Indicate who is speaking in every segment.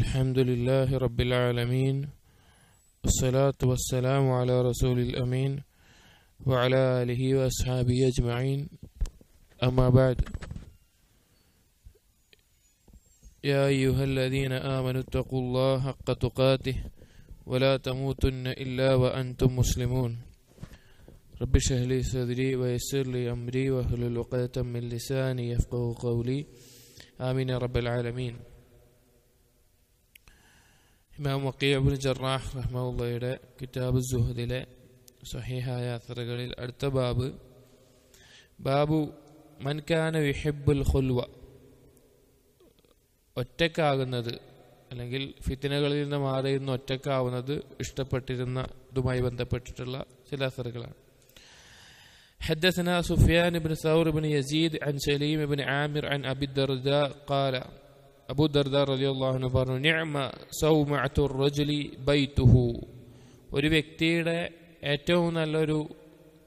Speaker 1: الحمد لله رب العالمين والصلاة والسلام على رسول الأمين وعلى آله وأصحابه أجمعين أما بعد يا أيها الذين آمنوا اتقوا الله حق تقاته ولا تموتن إلا وأنتم مسلمون رب اشرح لي صدري ويسر لي أمري واحلل عقدة من لساني يفقه قولي آمين يا رب العالمين ഇമാം വക്കീബുൽ ജറാഹ് റഹ്മുള്ളയുടെ കിതാബ് സുഹദിലെ സഹിഹായ അസറുകളിൽ അടുത്ത ബാബ് ബാബു മൻകാന വിഹബുൽ ഹുൽവ ഒറ്റക്കാകുന്നത് അല്ലെങ്കിൽ ഫിത്തിനകളിൽ നിന്ന് മാറി നിന്ന് ഒറ്റക്കാവുന്നത് ഇഷ്ടപ്പെട്ടിരുന്ന ഇതുമായി ബന്ധപ്പെട്ടിട്ടുള്ള ചില അസറുകളാണ് حدثنا سفيان بن ثور بن يزيد عن سليم بن عامر عن أبي الدرداء قال അബൂ ദർദാർ അലി അള്ളാഹുനു പറഞ്ഞു ഞമ സൗമഅത്തുർ റജുലി ഒരു വ്യക്തിയുടെ ഏറ്റവും നല്ലൊരു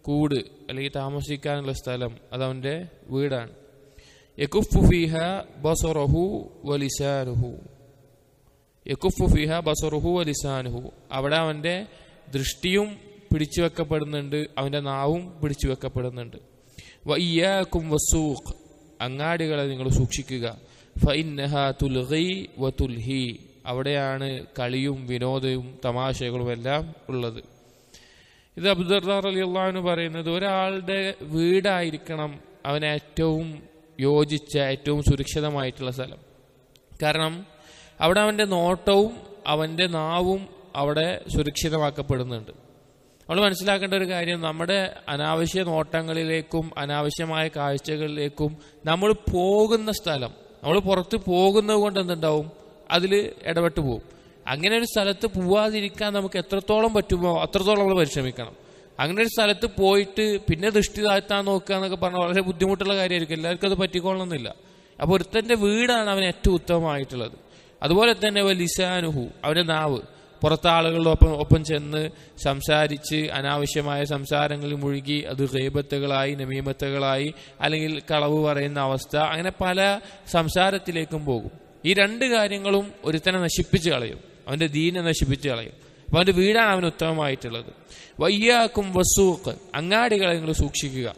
Speaker 1: കൂട് അല്ലെങ്കിൽ താമസിക്കാനുള്ള സ്ഥലം അതവൻ്റെ വീടാണ് യക്കുഫുഫിഹ ബസറഹു വലിസാനുഹു യക്കുഫുഫിഹ ബസറഹു വലിസാനുഹു അവിടെ അവൻ്റെ ദൃഷ്ടിയും പിടിച്ചു വെക്കപ്പെടുന്നുണ്ട് അവൻ്റെ നാവും പിടിച്ചു വെക്കപ്പെടുന്നുണ്ട് വയ്യാക്കും വസൂഖ് അങ്ങാടികളെ നിങ്ങൾ സൂക്ഷിക്കുക തുൽഹി അവിടെയാണ് കളിയും വിനോദവും തമാശകളും എല്ലാം ഉള്ളത് ഇത് അബ്ദുദർദാർ അലി അള്ളഹാനു പറയുന്നത് ഒരാളുടെ വീടായിരിക്കണം അവന് ഏറ്റവും യോജിച്ച ഏറ്റവും സുരക്ഷിതമായിട്ടുള്ള സ്ഥലം കാരണം അവിടെ അവൻ്റെ നോട്ടവും അവൻ്റെ നാവും അവിടെ സുരക്ഷിതമാക്കപ്പെടുന്നുണ്ട് നമ്മൾ മനസ്സിലാക്കേണ്ട ഒരു കാര്യം നമ്മുടെ അനാവശ്യ നോട്ടങ്ങളിലേക്കും അനാവശ്യമായ കാഴ്ചകളിലേക്കും നമ്മൾ പോകുന്ന സ്ഥലം നമ്മൾ പുറത്ത് പോകുന്നത് കൊണ്ട് എന്തുണ്ടാവും അതിൽ ഇടപെട്ട് പോകും അങ്ങനെ ഒരു സ്ഥലത്ത് പോവാതിരിക്കാൻ നമുക്ക് എത്രത്തോളം പറ്റുമോ അത്രത്തോളം നമ്മൾ പരിശ്രമിക്കണം അങ്ങനെ ഒരു സ്ഥലത്ത് പോയിട്ട് പിന്നെ ദൃഷ്ടി താഴ്ത്താൻ നോക്കുക എന്നൊക്കെ പറഞ്ഞാൽ വളരെ ബുദ്ധിമുട്ടുള്ള കാര്യമായിരിക്കും എല്ലാവർക്കും അത് പറ്റിക്കൊള്ളണമെന്നില്ല അപ്പോൾ ഒരുത്തൻ്റെ വീടാണ് അവൻ ഏറ്റവും ഉത്തമമായിട്ടുള്ളത് അതുപോലെ തന്നെ ലിസാനുഹു അവൻ്റെ നാവ് പുറത്തെ ആളുകളോടൊപ്പം ഒപ്പം ചെന്ന് സംസാരിച്ച് അനാവശ്യമായ സംസാരങ്ങളിൽ മുഴുകി അത് ഹൈബത്തുകളായി നമീമത്തുകളായി അല്ലെങ്കിൽ കളവ് പറയുന്ന അവസ്ഥ അങ്ങനെ പല സംസാരത്തിലേക്കും പോകും ഈ രണ്ട് കാര്യങ്ങളും ഒരുത്തനെ നശിപ്പിച്ച് കളയും അവൻ്റെ ദീനെ നശിപ്പിച്ച് കളയും അപ്പോൾ അവൻ്റെ വീടാണ് അവന് ഉത്തമമായിട്ടുള്ളത് വയ്യാക്കും വസൂക്ക് അങ്ങാടികളെ നിങ്ങൾ സൂക്ഷിക്കുക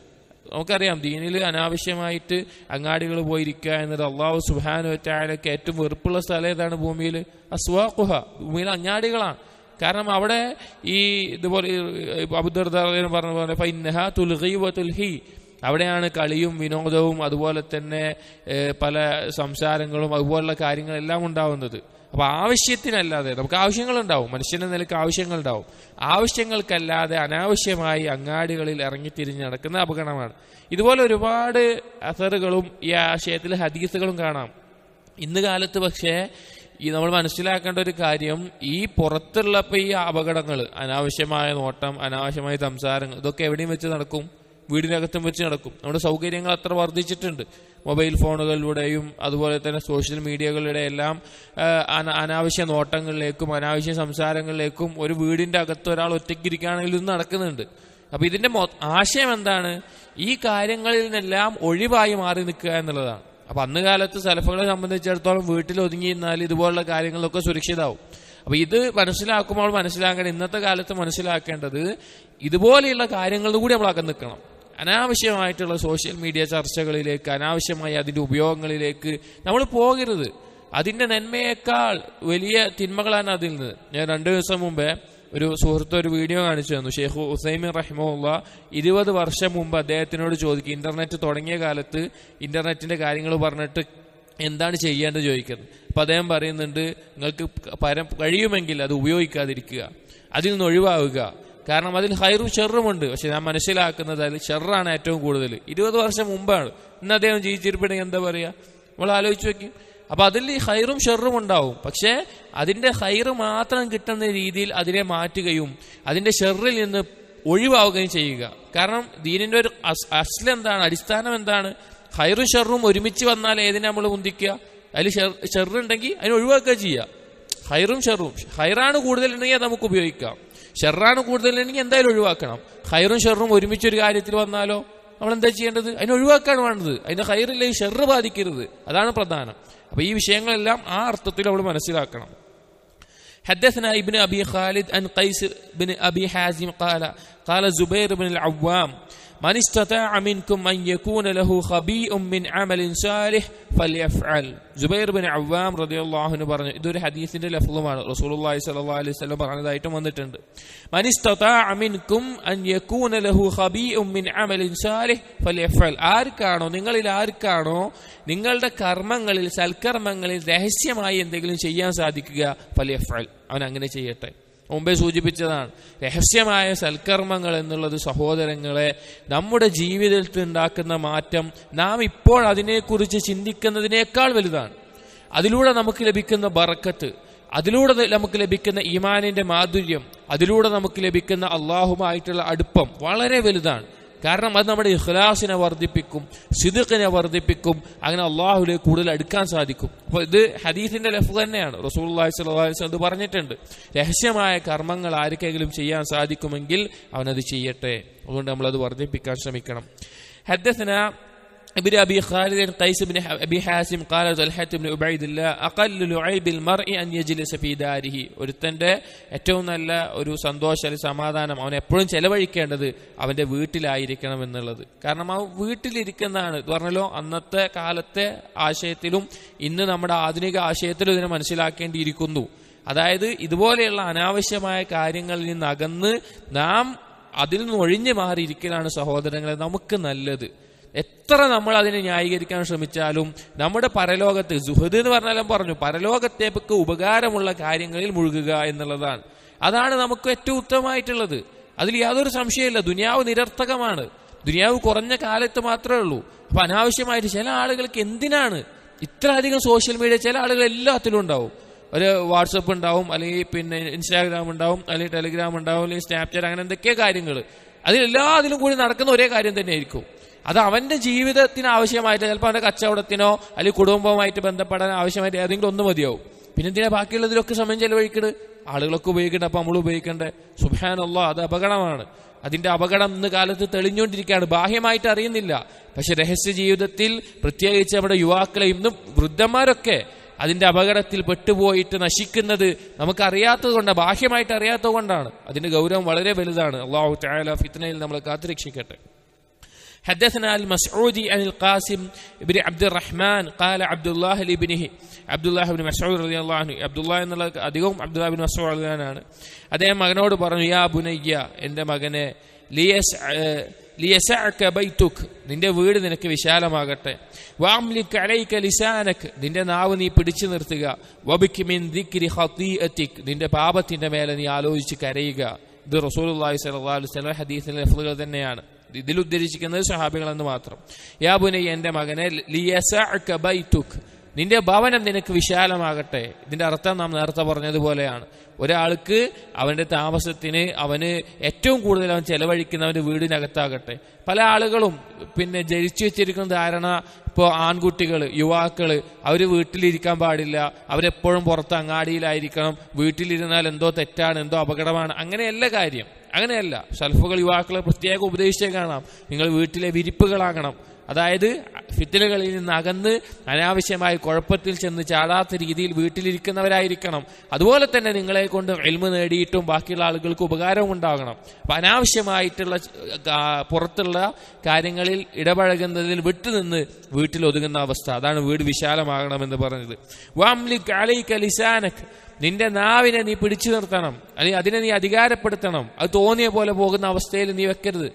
Speaker 1: നമുക്കറിയാം ദീനിൽ അനാവശ്യമായിട്ട് അങ്ങാടികൾ പോയിരിക്കുക എന്നത് അള്ളാഹു സുഹാനുവറ്റായാലൊക്കെ ഏറ്റവും വെറുപ്പുള്ള സ്ഥലം ഏതാണ് ഭൂമിയിൽ അസ്വാഖുഹ ഭൂമിയിൽ അങ്ങാടികളാണ് കാരണം അവിടെ ഈ ഇതുപോലെ അബുദർദാറിന് പറഞ്ഞ പോലെ ഫൈനഹ തുൽഹി വ തുൽഹി അവിടെയാണ് കളിയും വിനോദവും അതുപോലെ തന്നെ പല സംസാരങ്ങളും അതുപോലുള്ള കാര്യങ്ങളെല്ലാം ഉണ്ടാവുന്നത് അപ്പൊ ആവശ്യത്തിനല്ലാതെ നമുക്ക് ആവശ്യങ്ങളുണ്ടാവും മനുഷ്യന്റെ നിലക്ക് ആവശ്യങ്ങളുണ്ടാവും ആവശ്യങ്ങൾക്കല്ലാതെ അനാവശ്യമായി അങ്ങാടികളിൽ ഇറങ്ങിത്തിരിഞ്ഞ് നടക്കുന്ന അപകടമാണ് ഇതുപോലെ ഒരുപാട് അസറുകളും ഈ ആശയത്തിൽ ഹദീസുകളും കാണാം ഇന്ന് കാലത്ത് പക്ഷേ ഈ നമ്മൾ മനസ്സിലാക്കേണ്ട ഒരു കാര്യം ഈ പുറത്തുള്ള ഈ അപകടങ്ങൾ അനാവശ്യമായ നോട്ടം അനാവശ്യമായ സംസാരങ്ങൾ ഇതൊക്കെ എവിടെയും വെച്ച് നടക്കും വീടിനകത്തും വെച്ച് നടക്കും നമ്മുടെ സൗകര്യങ്ങൾ അത്ര വർദ്ധിച്ചിട്ടുണ്ട് മൊബൈൽ ഫോണുകളിലൂടെയും അതുപോലെ തന്നെ സോഷ്യൽ മീഡിയകളുടെ എല്ലാം അനാവശ്യ നോട്ടങ്ങളിലേക്കും അനാവശ്യ സംസാരങ്ങളിലേക്കും ഒരു വീടിൻ്റെ അകത്ത് ഒരാൾ ഒറ്റയ്ക്കിരിക്കുകയാണെങ്കിൽ ഇത് നടക്കുന്നുണ്ട് അപ്പം ഇതിൻ്റെ ആശയം എന്താണ് ഈ കാര്യങ്ങളിൽ നിന്നെല്ലാം ഒഴിവായി മാറി നിൽക്കുക എന്നുള്ളതാണ് അപ്പം അന്ന് കാലത്ത് സലഫുകളെ സംബന്ധിച്ചിടത്തോളം വീട്ടിൽ ഒതുങ്ങിയിരുന്നാൽ ഇതുപോലുള്ള കാര്യങ്ങളൊക്കെ സുരക്ഷിതാവും അപ്പോൾ ഇത് മനസ്സിലാക്കുമ്പോൾ മനസ്സിലാക്കേണ്ട ഇന്നത്തെ കാലത്ത് മനസ്സിലാക്കേണ്ടത് ഇതുപോലെയുള്ള കാര്യങ്ങളിൽ കൂടി നമ്മൾ അകന്ന് നിൽക്കണം അനാവശ്യമായിട്ടുള്ള സോഷ്യൽ മീഡിയ ചർച്ചകളിലേക്ക് അനാവശ്യമായ അതിൻ്റെ ഉപയോഗങ്ങളിലേക്ക് നമ്മൾ പോകരുത് അതിൻ്റെ നന്മയേക്കാൾ വലിയ തിന്മകളാണ് അതിൽ നിന്ന് ഞാൻ രണ്ടു ദിവസം മുമ്പേ ഒരു സുഹൃത്ത് ഒരു വീഡിയോ കാണിച്ചു തന്നു ഷെയ്ഖു ഹുസൈമിൻ റഹ്മുള്ള ഇരുപത് വർഷം മുമ്പ് അദ്ദേഹത്തിനോട് ചോദിക്കും ഇന്റർനെറ്റ് തുടങ്ങിയ കാലത്ത് ഇന്റർനെറ്റിന്റെ കാര്യങ്ങൾ പറഞ്ഞിട്ട് എന്താണ് ചെയ്യേണ്ടത് ചോദിക്കുന്നത് അപ്പം അദ്ദേഹം പറയുന്നുണ്ട് നിങ്ങൾക്ക് പരം കഴിയുമെങ്കിൽ അത് ഉപയോഗിക്കാതിരിക്കുക അതിൽ നിന്ന് ഒഴിവാവുക കാരണം അതിൽ ഹൈറും ഷെറുമുണ്ട് പക്ഷെ ഞാൻ മനസ്സിലാക്കുന്നത് അതിൽ ഷെറാണ് ഏറ്റവും കൂടുതൽ ഇരുപത് വർഷം മുമ്പാണ് ഇന്ന് അദ്ദേഹം ജീവിച്ചിരിപ്പണെങ്കിൽ എന്താ പറയുക നമ്മൾ ആലോചിച്ച് വെക്കും അപ്പൊ അതിൽ ഈ ഹൈറും ഷെറും ഉണ്ടാവും പക്ഷേ അതിന്റെ ഹൈറ് മാത്രം കിട്ടുന്ന രീതിയിൽ അതിനെ മാറ്റുകയും അതിന്റെ ഷെറിൽ നിന്ന് ഒഴിവാവുകയും ചെയ്യുക കാരണം ദീനിന്റെ ഒരു അസ്ല എന്താണ് അടിസ്ഥാനം എന്താണ് ഹൈറും ഷെറും ഒരുമിച്ച് വന്നാൽ ഏതിനെ നമ്മൾ മുന്തിക്കുക അതിൽ ഷെറുണ്ടെങ്കിൽ അതിനെ ഒഴിവാക്കുക ചെയ്യുക ഹൈറും ഷെറും ഹൈറാണ് കൂടുതലുണ്ടെങ്കിൽ അത് നമുക്ക് ഉപയോഗിക്കാം ഷെറാണ് കൂടുതലുണ്ടെങ്കിൽ എന്തായാലും ഒഴിവാക്കണം ഹൈറും ഷെറും ഒരുമിച്ച് ഒരു കാര്യത്തിൽ വന്നാലോ നമ്മൾ എന്താ ചെയ്യേണ്ടത് അതിനെ ഒഴിവാക്കാണ് വേണ്ടത് അതിന്റെ ഹൈറില്ല ഈ ഷെറ് ബാധിക്കരുത് അതാണ് പ്രധാനം അപ്പൊ ഈ വിഷയങ്ങളെല്ലാം ആ അർത്ഥത്തിൽ അവൾ മനസ്സിലാക്കണം حدثنا ابن ابي خالد عن قيس بن ابي حازم قال قال زبير بن العوام من استطاع منكم أن يكون له خبيء من عمل صالح فليفعل ജുബൈർ ബിൻ പറഞ്ഞു ഇതൊരു ഹദീസിന്റെ ലഫ്ലുമാണ് റസൂലുള്ളാഹി സ്വല്ലല്ലാഹു അലൈഹി വസല്ലം പറഞ്ഞതായിട്ടും വന്നിട്ടുണ്ട് അമിൻകും അൻ യകൂന ലഹു ഖബീഉം മിൻ അമലിൻ സാലിഹ് ഫലിയഫൽ ആർക്കാണോ നിങ്ങളിൽ ആർക്കാണോ നിങ്ങളുടെ കർമ്മങ്ങളിൽ സൽക്കർമ്മങ്ങളിൽ രഹസ്യമായി എന്തെങ്കിലും ചെയ്യാൻ സാധിക്കുക ഫലിയഫൽ അവൻ അങ്ങനെ ചെയ്യട്ടെ മുമ്പേ സൂചിപ്പിച്ചതാണ് രഹസ്യമായ സൽക്കർമ്മങ്ങൾ എന്നുള്ളത് സഹോദരങ്ങളെ നമ്മുടെ ജീവിതത്തിൽ ഉണ്ടാക്കുന്ന മാറ്റം നാം ഇപ്പോൾ അതിനെക്കുറിച്ച് ചിന്തിക്കുന്നതിനേക്കാൾ വലുതാണ് അതിലൂടെ നമുക്ക് ലഭിക്കുന്ന ബറക്കത്ത് അതിലൂടെ നമുക്ക് ലഭിക്കുന്ന ഈമാനിന്റെ മാധുര്യം അതിലൂടെ നമുക്ക് ലഭിക്കുന്ന അള്ളാഹുമായിട്ടുള്ള അടുപ്പം വളരെ വലുതാണ് കാരണം അത് നമ്മുടെ ഇഖ്ലാസിനെ വർദ്ധിപ്പിക്കും സിദുഖിനെ വർദ്ധിപ്പിക്കും അങ്ങനെ അള്ളാഹുലെ കൂടുതൽ അടുക്കാൻ സാധിക്കും അപ്പൊ ഇത് ഹദീഫിന്റെ ലഫ് തന്നെയാണ് റസൂൽ അള്ളാഹി സ്വലാസ്ലം അത് പറഞ്ഞിട്ടുണ്ട് രഹസ്യമായ കർമ്മങ്ങൾ ആർക്കെങ്കിലും ചെയ്യാൻ സാധിക്കുമെങ്കിൽ അവനത് ചെയ്യട്ടെ അതുകൊണ്ട് നമ്മൾ അത് വർദ്ധിപ്പിക്കാൻ ശ്രമിക്കണം ഹദ്ദസിന ابن ابي خالد قيس بن ابي حاسم قال طلحة بن الله അഖല്ലു ലുഐബിൽ മർഇ അൻ യജ്ലിസ ഫീ ദാരിഹി ഒരുത്തന്റെ ഏറ്റവും നല്ല ഒരു സന്തോഷ സമാധാനം അവൻ എപ്പോഴും ചെലവഴിക്കേണ്ടത് അവന്റെ വീട്ടിലായിരിക്കണം എന്നുള്ളത് കാരണം ആ വീട്ടിലിരിക്കുന്നതാണ് പറഞ്ഞല്ലോ അന്നത്തെ കാലത്തെ ആശയത്തിലും ഇന്ന് നമ്മുടെ ആധുനിക ആശയത്തിലും ഇതിനെ മനസ്സിലാക്കേണ്ടിയിരിക്കുന്നു അതായത് ഇതുപോലെയുള്ള അനാവശ്യമായ കാര്യങ്ങളിൽ നിന്ന് അകന്ന് നാം അതിൽ നിന്ന് ഒഴിഞ്ഞു മാറിയിരിക്കലാണ് സഹോദരങ്ങളെ നമുക്ക് നല്ലത് എത്ര നമ്മൾ അതിനെ ന്യായീകരിക്കാൻ ശ്രമിച്ചാലും നമ്മുടെ പരലോകത്ത് സുഹൃദ് എന്ന് പറഞ്ഞാലും പറഞ്ഞു പരലോകത്തേക്ക് ഉപകാരമുള്ള കാര്യങ്ങളിൽ മുഴുകുക എന്നുള്ളതാണ് അതാണ് നമുക്ക് ഏറ്റവും ഉത്തമമായിട്ടുള്ളത് അതിൽ യാതൊരു സംശയമില്ല ദുനിയാവ് നിരർത്ഥകമാണ് ദുനിയാവ് കുറഞ്ഞ കാലത്ത് മാത്രമേ ഉള്ളൂ അപ്പൊ അനാവശ്യമായിട്ട് ചില ആളുകൾക്ക് എന്തിനാണ് ഇത്ര അധികം സോഷ്യൽ മീഡിയ ചില ആളുകൾ എല്ലാത്തിലും ഉണ്ടാവും ഒരു വാട്സപ്പ് ഉണ്ടാവും അല്ലെങ്കിൽ പിന്നെ ഇൻസ്റ്റാഗ്രാം ഉണ്ടാവും അല്ലെങ്കിൽ ടെലിഗ്രാം ഉണ്ടാവും അല്ലെങ്കിൽ സ്നാപ്ചാറ്റ് അങ്ങനെ എന്തൊക്കെ കാര്യങ്ങൾ അതിലെല്ലാ അതിലും കൂടി നടക്കുന്ന ഒരേ കാര്യം തന്നെയായിരിക്കും അത് അവന്റെ ജീവിതത്തിന് ആവശ്യമായിട്ട് ചിലപ്പോൾ അവന്റെ കച്ചവടത്തിനോ അല്ലെങ്കിൽ കുടുംബവുമായിട്ട് ബന്ധപ്പെടാൻ ആവശ്യമായിട്ട് ഏതെങ്കിലും ഒന്ന് മതിയാവും പിന്നെ എന്തിനാ ബാക്കിയുള്ളതിലൊക്കെ സമയം ചെലവഴിക്കണ് ആളുകളൊക്കെ ഉപയോഗിക്കേണ്ട അപ്പൊ നമ്മൾ ഉപയോഗിക്കേണ്ടേ സുഭാനുള്ള അത് അപകടമാണ് അതിന്റെ അപകടം ഇന്ന് കാലത്ത് തെളിഞ്ഞുകൊണ്ടിരിക്കുകയാണ് ബാഹ്യമായിട്ട് അറിയുന്നില്ല പക്ഷെ രഹസ്യ ജീവിതത്തിൽ പ്രത്യേകിച്ച് നമ്മുടെ യുവാക്കളെ ഇന്നും വൃദ്ധന്മാരൊക്കെ അതിന്റെ അപകടത്തിൽ പെട്ടുപോയിട്ട് നശിക്കുന്നത് അറിയാത്തത് കൊണ്ടാണ് ബാഹ്യമായിട്ട് അറിയാത്തത് കൊണ്ടാണ് അതിന്റെ ഗൗരവം വളരെ വലുതാണ് അള്ളാഹു ചായ ഫിത്നയിൽ നമ്മളെ കാത്തുരക്ഷിക്കട്ടെ حدثنا المسعودي عن القاسم بن عبد الرحمن قال عبد الله لابنه അബ്ദുല്ലാഹ് അബ്ദുല്ലാഹിബിൻ മസൂദ് റലി അള്ളാഹു അബ്ദുല്ല എന്നുള്ള അധികവും അബ്ദുല്ലാഹിബിൻ മസൂദ് അലിയാനാണ് അദ്ദേഹം മകനോട് പറഞ്ഞു യാ ബുനയ്യ എൻ്റെ മകനെ ലിയസ് ലിയസഅക ബൈതുക് നിന്റെ വീട് നിനക്ക് വിശാലമാകട്ടെ വാംലിക് അലൈക ലിസാനക് നിന്റെ നാവ് നീ പിടിച്ചു നിർത്തുക വബിക് മിൻ ദിക്രി ഖതീഅതിക് നിന്റെ പാപത്തിന്റെ മേലെ നീ ആലോചിച്ച് കരയുക ഇത് റസൂലുള്ളാഹി സ്വല്ലല്ലാഹു അലൈഹി വസല്ലം ഹദീസിലെ ലഫ്ലുകൾ തന്നെയാണ് ഇതിലുദ്ദേശിക്കുന്നത് സഹാബികളെന്ന് മാത്രം യാ പുനയ്യ എൻ്റെ മകനെ ലിയസുഖ് നിന്റെ ഭവനം നിനക്ക് വിശാലമാകട്ടെ ഇതിൻ്റെ അർത്ഥം നാം നേരത്തെ പറഞ്ഞതുപോലെയാണ് ഒരാൾക്ക് അവന്റെ താമസത്തിന് അവന് ഏറ്റവും കൂടുതൽ അവൻ അവന്റെ വീടിനകത്താകട്ടെ പല ആളുകളും പിന്നെ ജയിച്ചു വെച്ചിരിക്കുന്ന ധാരണ ഇപ്പോൾ ആൺകുട്ടികൾ യുവാക്കൾ അവർ വീട്ടിലിരിക്കാൻ പാടില്ല അവരെപ്പോഴും പുറത്ത് അങ്ങാടിയിലായിരിക്കണം വീട്ടിലിരുന്നാൽ എന്തോ തെറ്റാണ് എന്തോ അപകടമാണ് അങ്ങനെയല്ല കാര്യം അങ്ങനെയല്ല സൽഫുകൾ യുവാക്കളെ പ്രത്യേകം ഉപദേശിച്ചേ കാണാം നിങ്ങൾ വീട്ടിലെ വിരിപ്പുകളാകണം അതായത് ഫിത്തിനകളിൽ നിന്ന് അകന്ന് അനാവശ്യമായ കുഴപ്പത്തിൽ ചെന്ന് ചാടാത്ത രീതിയിൽ വീട്ടിലിരിക്കുന്നവരായിരിക്കണം അതുപോലെ തന്നെ നിങ്ങളെ കൊണ്ട് എൽമ നേടിയിട്ടും ബാക്കിയുള്ള ആളുകൾക്ക് ഉപകാരവും ഉണ്ടാകണം അപ്പൊ അനാവശ്യമായിട്ടുള്ള പുറത്തുള്ള കാര്യങ്ങളിൽ ഇടപഴകുന്നതിൽ വിട്ടുനിന്ന് വീട്ടിൽ ഒതുങ്ങുന്ന അവസ്ഥ അതാണ് വീട് വിശാലമാകണമെന്ന് പറഞ്ഞത് നിന്റെ നാവിനെ നീ പിടിച്ചു നിർത്തണം അല്ലെങ്കിൽ അതിനെ നീ അധികാരപ്പെടുത്തണം അത് തോന്നിയ പോലെ പോകുന്ന അവസ്ഥയിൽ നീ വെക്കരുത്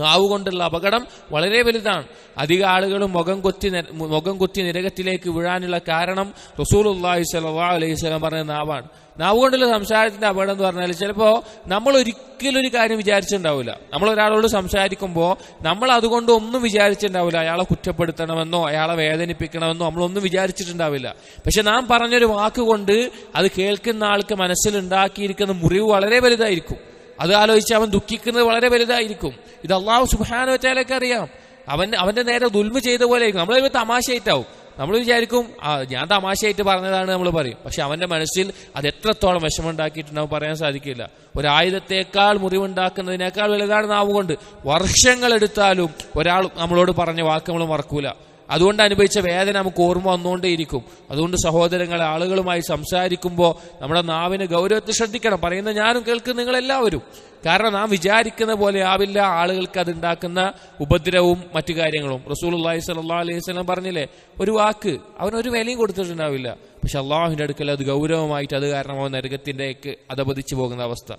Speaker 1: നാവ് കൊണ്ടുള്ള അപകടം വളരെ വലുതാണ് അധിക ആളുകളും മുഖം കൊത്തി മുഖം കൊത്തി നിരകത്തിലേക്ക് വീഴാനുള്ള കാരണം റസൂൽ അള്ളാഹി സലാ അലൈഹി സ്വലം പറഞ്ഞ നാവാണ് നാവ് കൊണ്ടുള്ള സംസാരത്തിന്റെ അപകടം എന്ന് പറഞ്ഞാൽ ചിലപ്പോ നമ്മൾ ഒരിക്കലും ഒരു കാര്യം വിചാരിച്ചിട്ടുണ്ടാവില്ല നമ്മൾ ഒരാളോട് സംസാരിക്കുമ്പോൾ നമ്മൾ അതുകൊണ്ട് ഒന്നും വിചാരിച്ചിട്ടുണ്ടാവില്ല അയാളെ കുറ്റപ്പെടുത്തണമെന്നോ അയാളെ വേദനിപ്പിക്കണമെന്നോ നമ്മളൊന്നും വിചാരിച്ചിട്ടുണ്ടാവില്ല പക്ഷെ നാം പറഞ്ഞൊരു വാക്കുകൊണ്ട് അത് കേൾക്കുന്ന ആൾക്ക് മനസ്സിലുണ്ടാക്കിയിരിക്കുന്ന മുറിവ് വളരെ വലുതായിരിക്കും അത് ആലോചിച്ച് അവൻ ദുഃഖിക്കുന്നത് വളരെ വലുതായിരിക്കും ഇത് അള്ളാഹു സുബാനോറ്റാലൊക്കെ അറിയാം അവൻ അവന്റെ നേരെ ദുൽമ ചെയ്ത പോലെ ആയിരിക്കും തമാശയായിട്ടാവും നമ്മൾ വിചാരിക്കും ഞാൻ തമാശയായിട്ട് പറഞ്ഞതാണ് നമ്മൾ പറയും പക്ഷെ അവന്റെ മനസ്സിൽ അത് എത്രത്തോളം വിഷമുണ്ടാക്കിയിട്ടുണ്ടാവും പറയാൻ സാധിക്കില്ല ഒരായുധത്തെക്കാൾ മുറിവുണ്ടാക്കുന്നതിനേക്കാൾ വലുതാണ് നാവുകൊണ്ട് വർഷങ്ങളെടുത്താലും ഒരാൾ നമ്മളോട് പറഞ്ഞ വാക്ക് നമ്മൾ മറക്കൂല അതുകൊണ്ട് അനുഭവിച്ച വേദന നമുക്ക് ഓർമ്മ വന്നുകൊണ്ടേയിരിക്കും അതുകൊണ്ട് സഹോദരങ്ങളെ ആളുകളുമായി സംസാരിക്കുമ്പോൾ നമ്മുടെ നാവിന് ഗൗരവത്തിൽ ശ്രദ്ധിക്കണം പറയുന്ന ഞാനും കേൾക്കുന്ന നിങ്ങളെല്ലാവരും കാരണം നാം വിചാരിക്കുന്ന പോലെ ആവില്ല ആളുകൾക്ക് ഉണ്ടാക്കുന്ന ഉപദ്രവവും മറ്റു കാര്യങ്ങളും റസൂൽ അള്ളാഹി സല്ലാ അലൈഹി സ്വലം പറഞ്ഞില്ലേ ഒരു വാക്ക് അവനൊരു വിലയും കൊടുത്തിട്ടുണ്ടാവില്ല പക്ഷെ അള്ളാഹുവിൻ്റെ അടുക്കൽ അത് ഗൗരവമായിട്ട് അത് കാരണം അവൻ നരകത്തിൻ്റെക്ക് അതപതിച്ചു പോകുന്ന അവസ്ഥ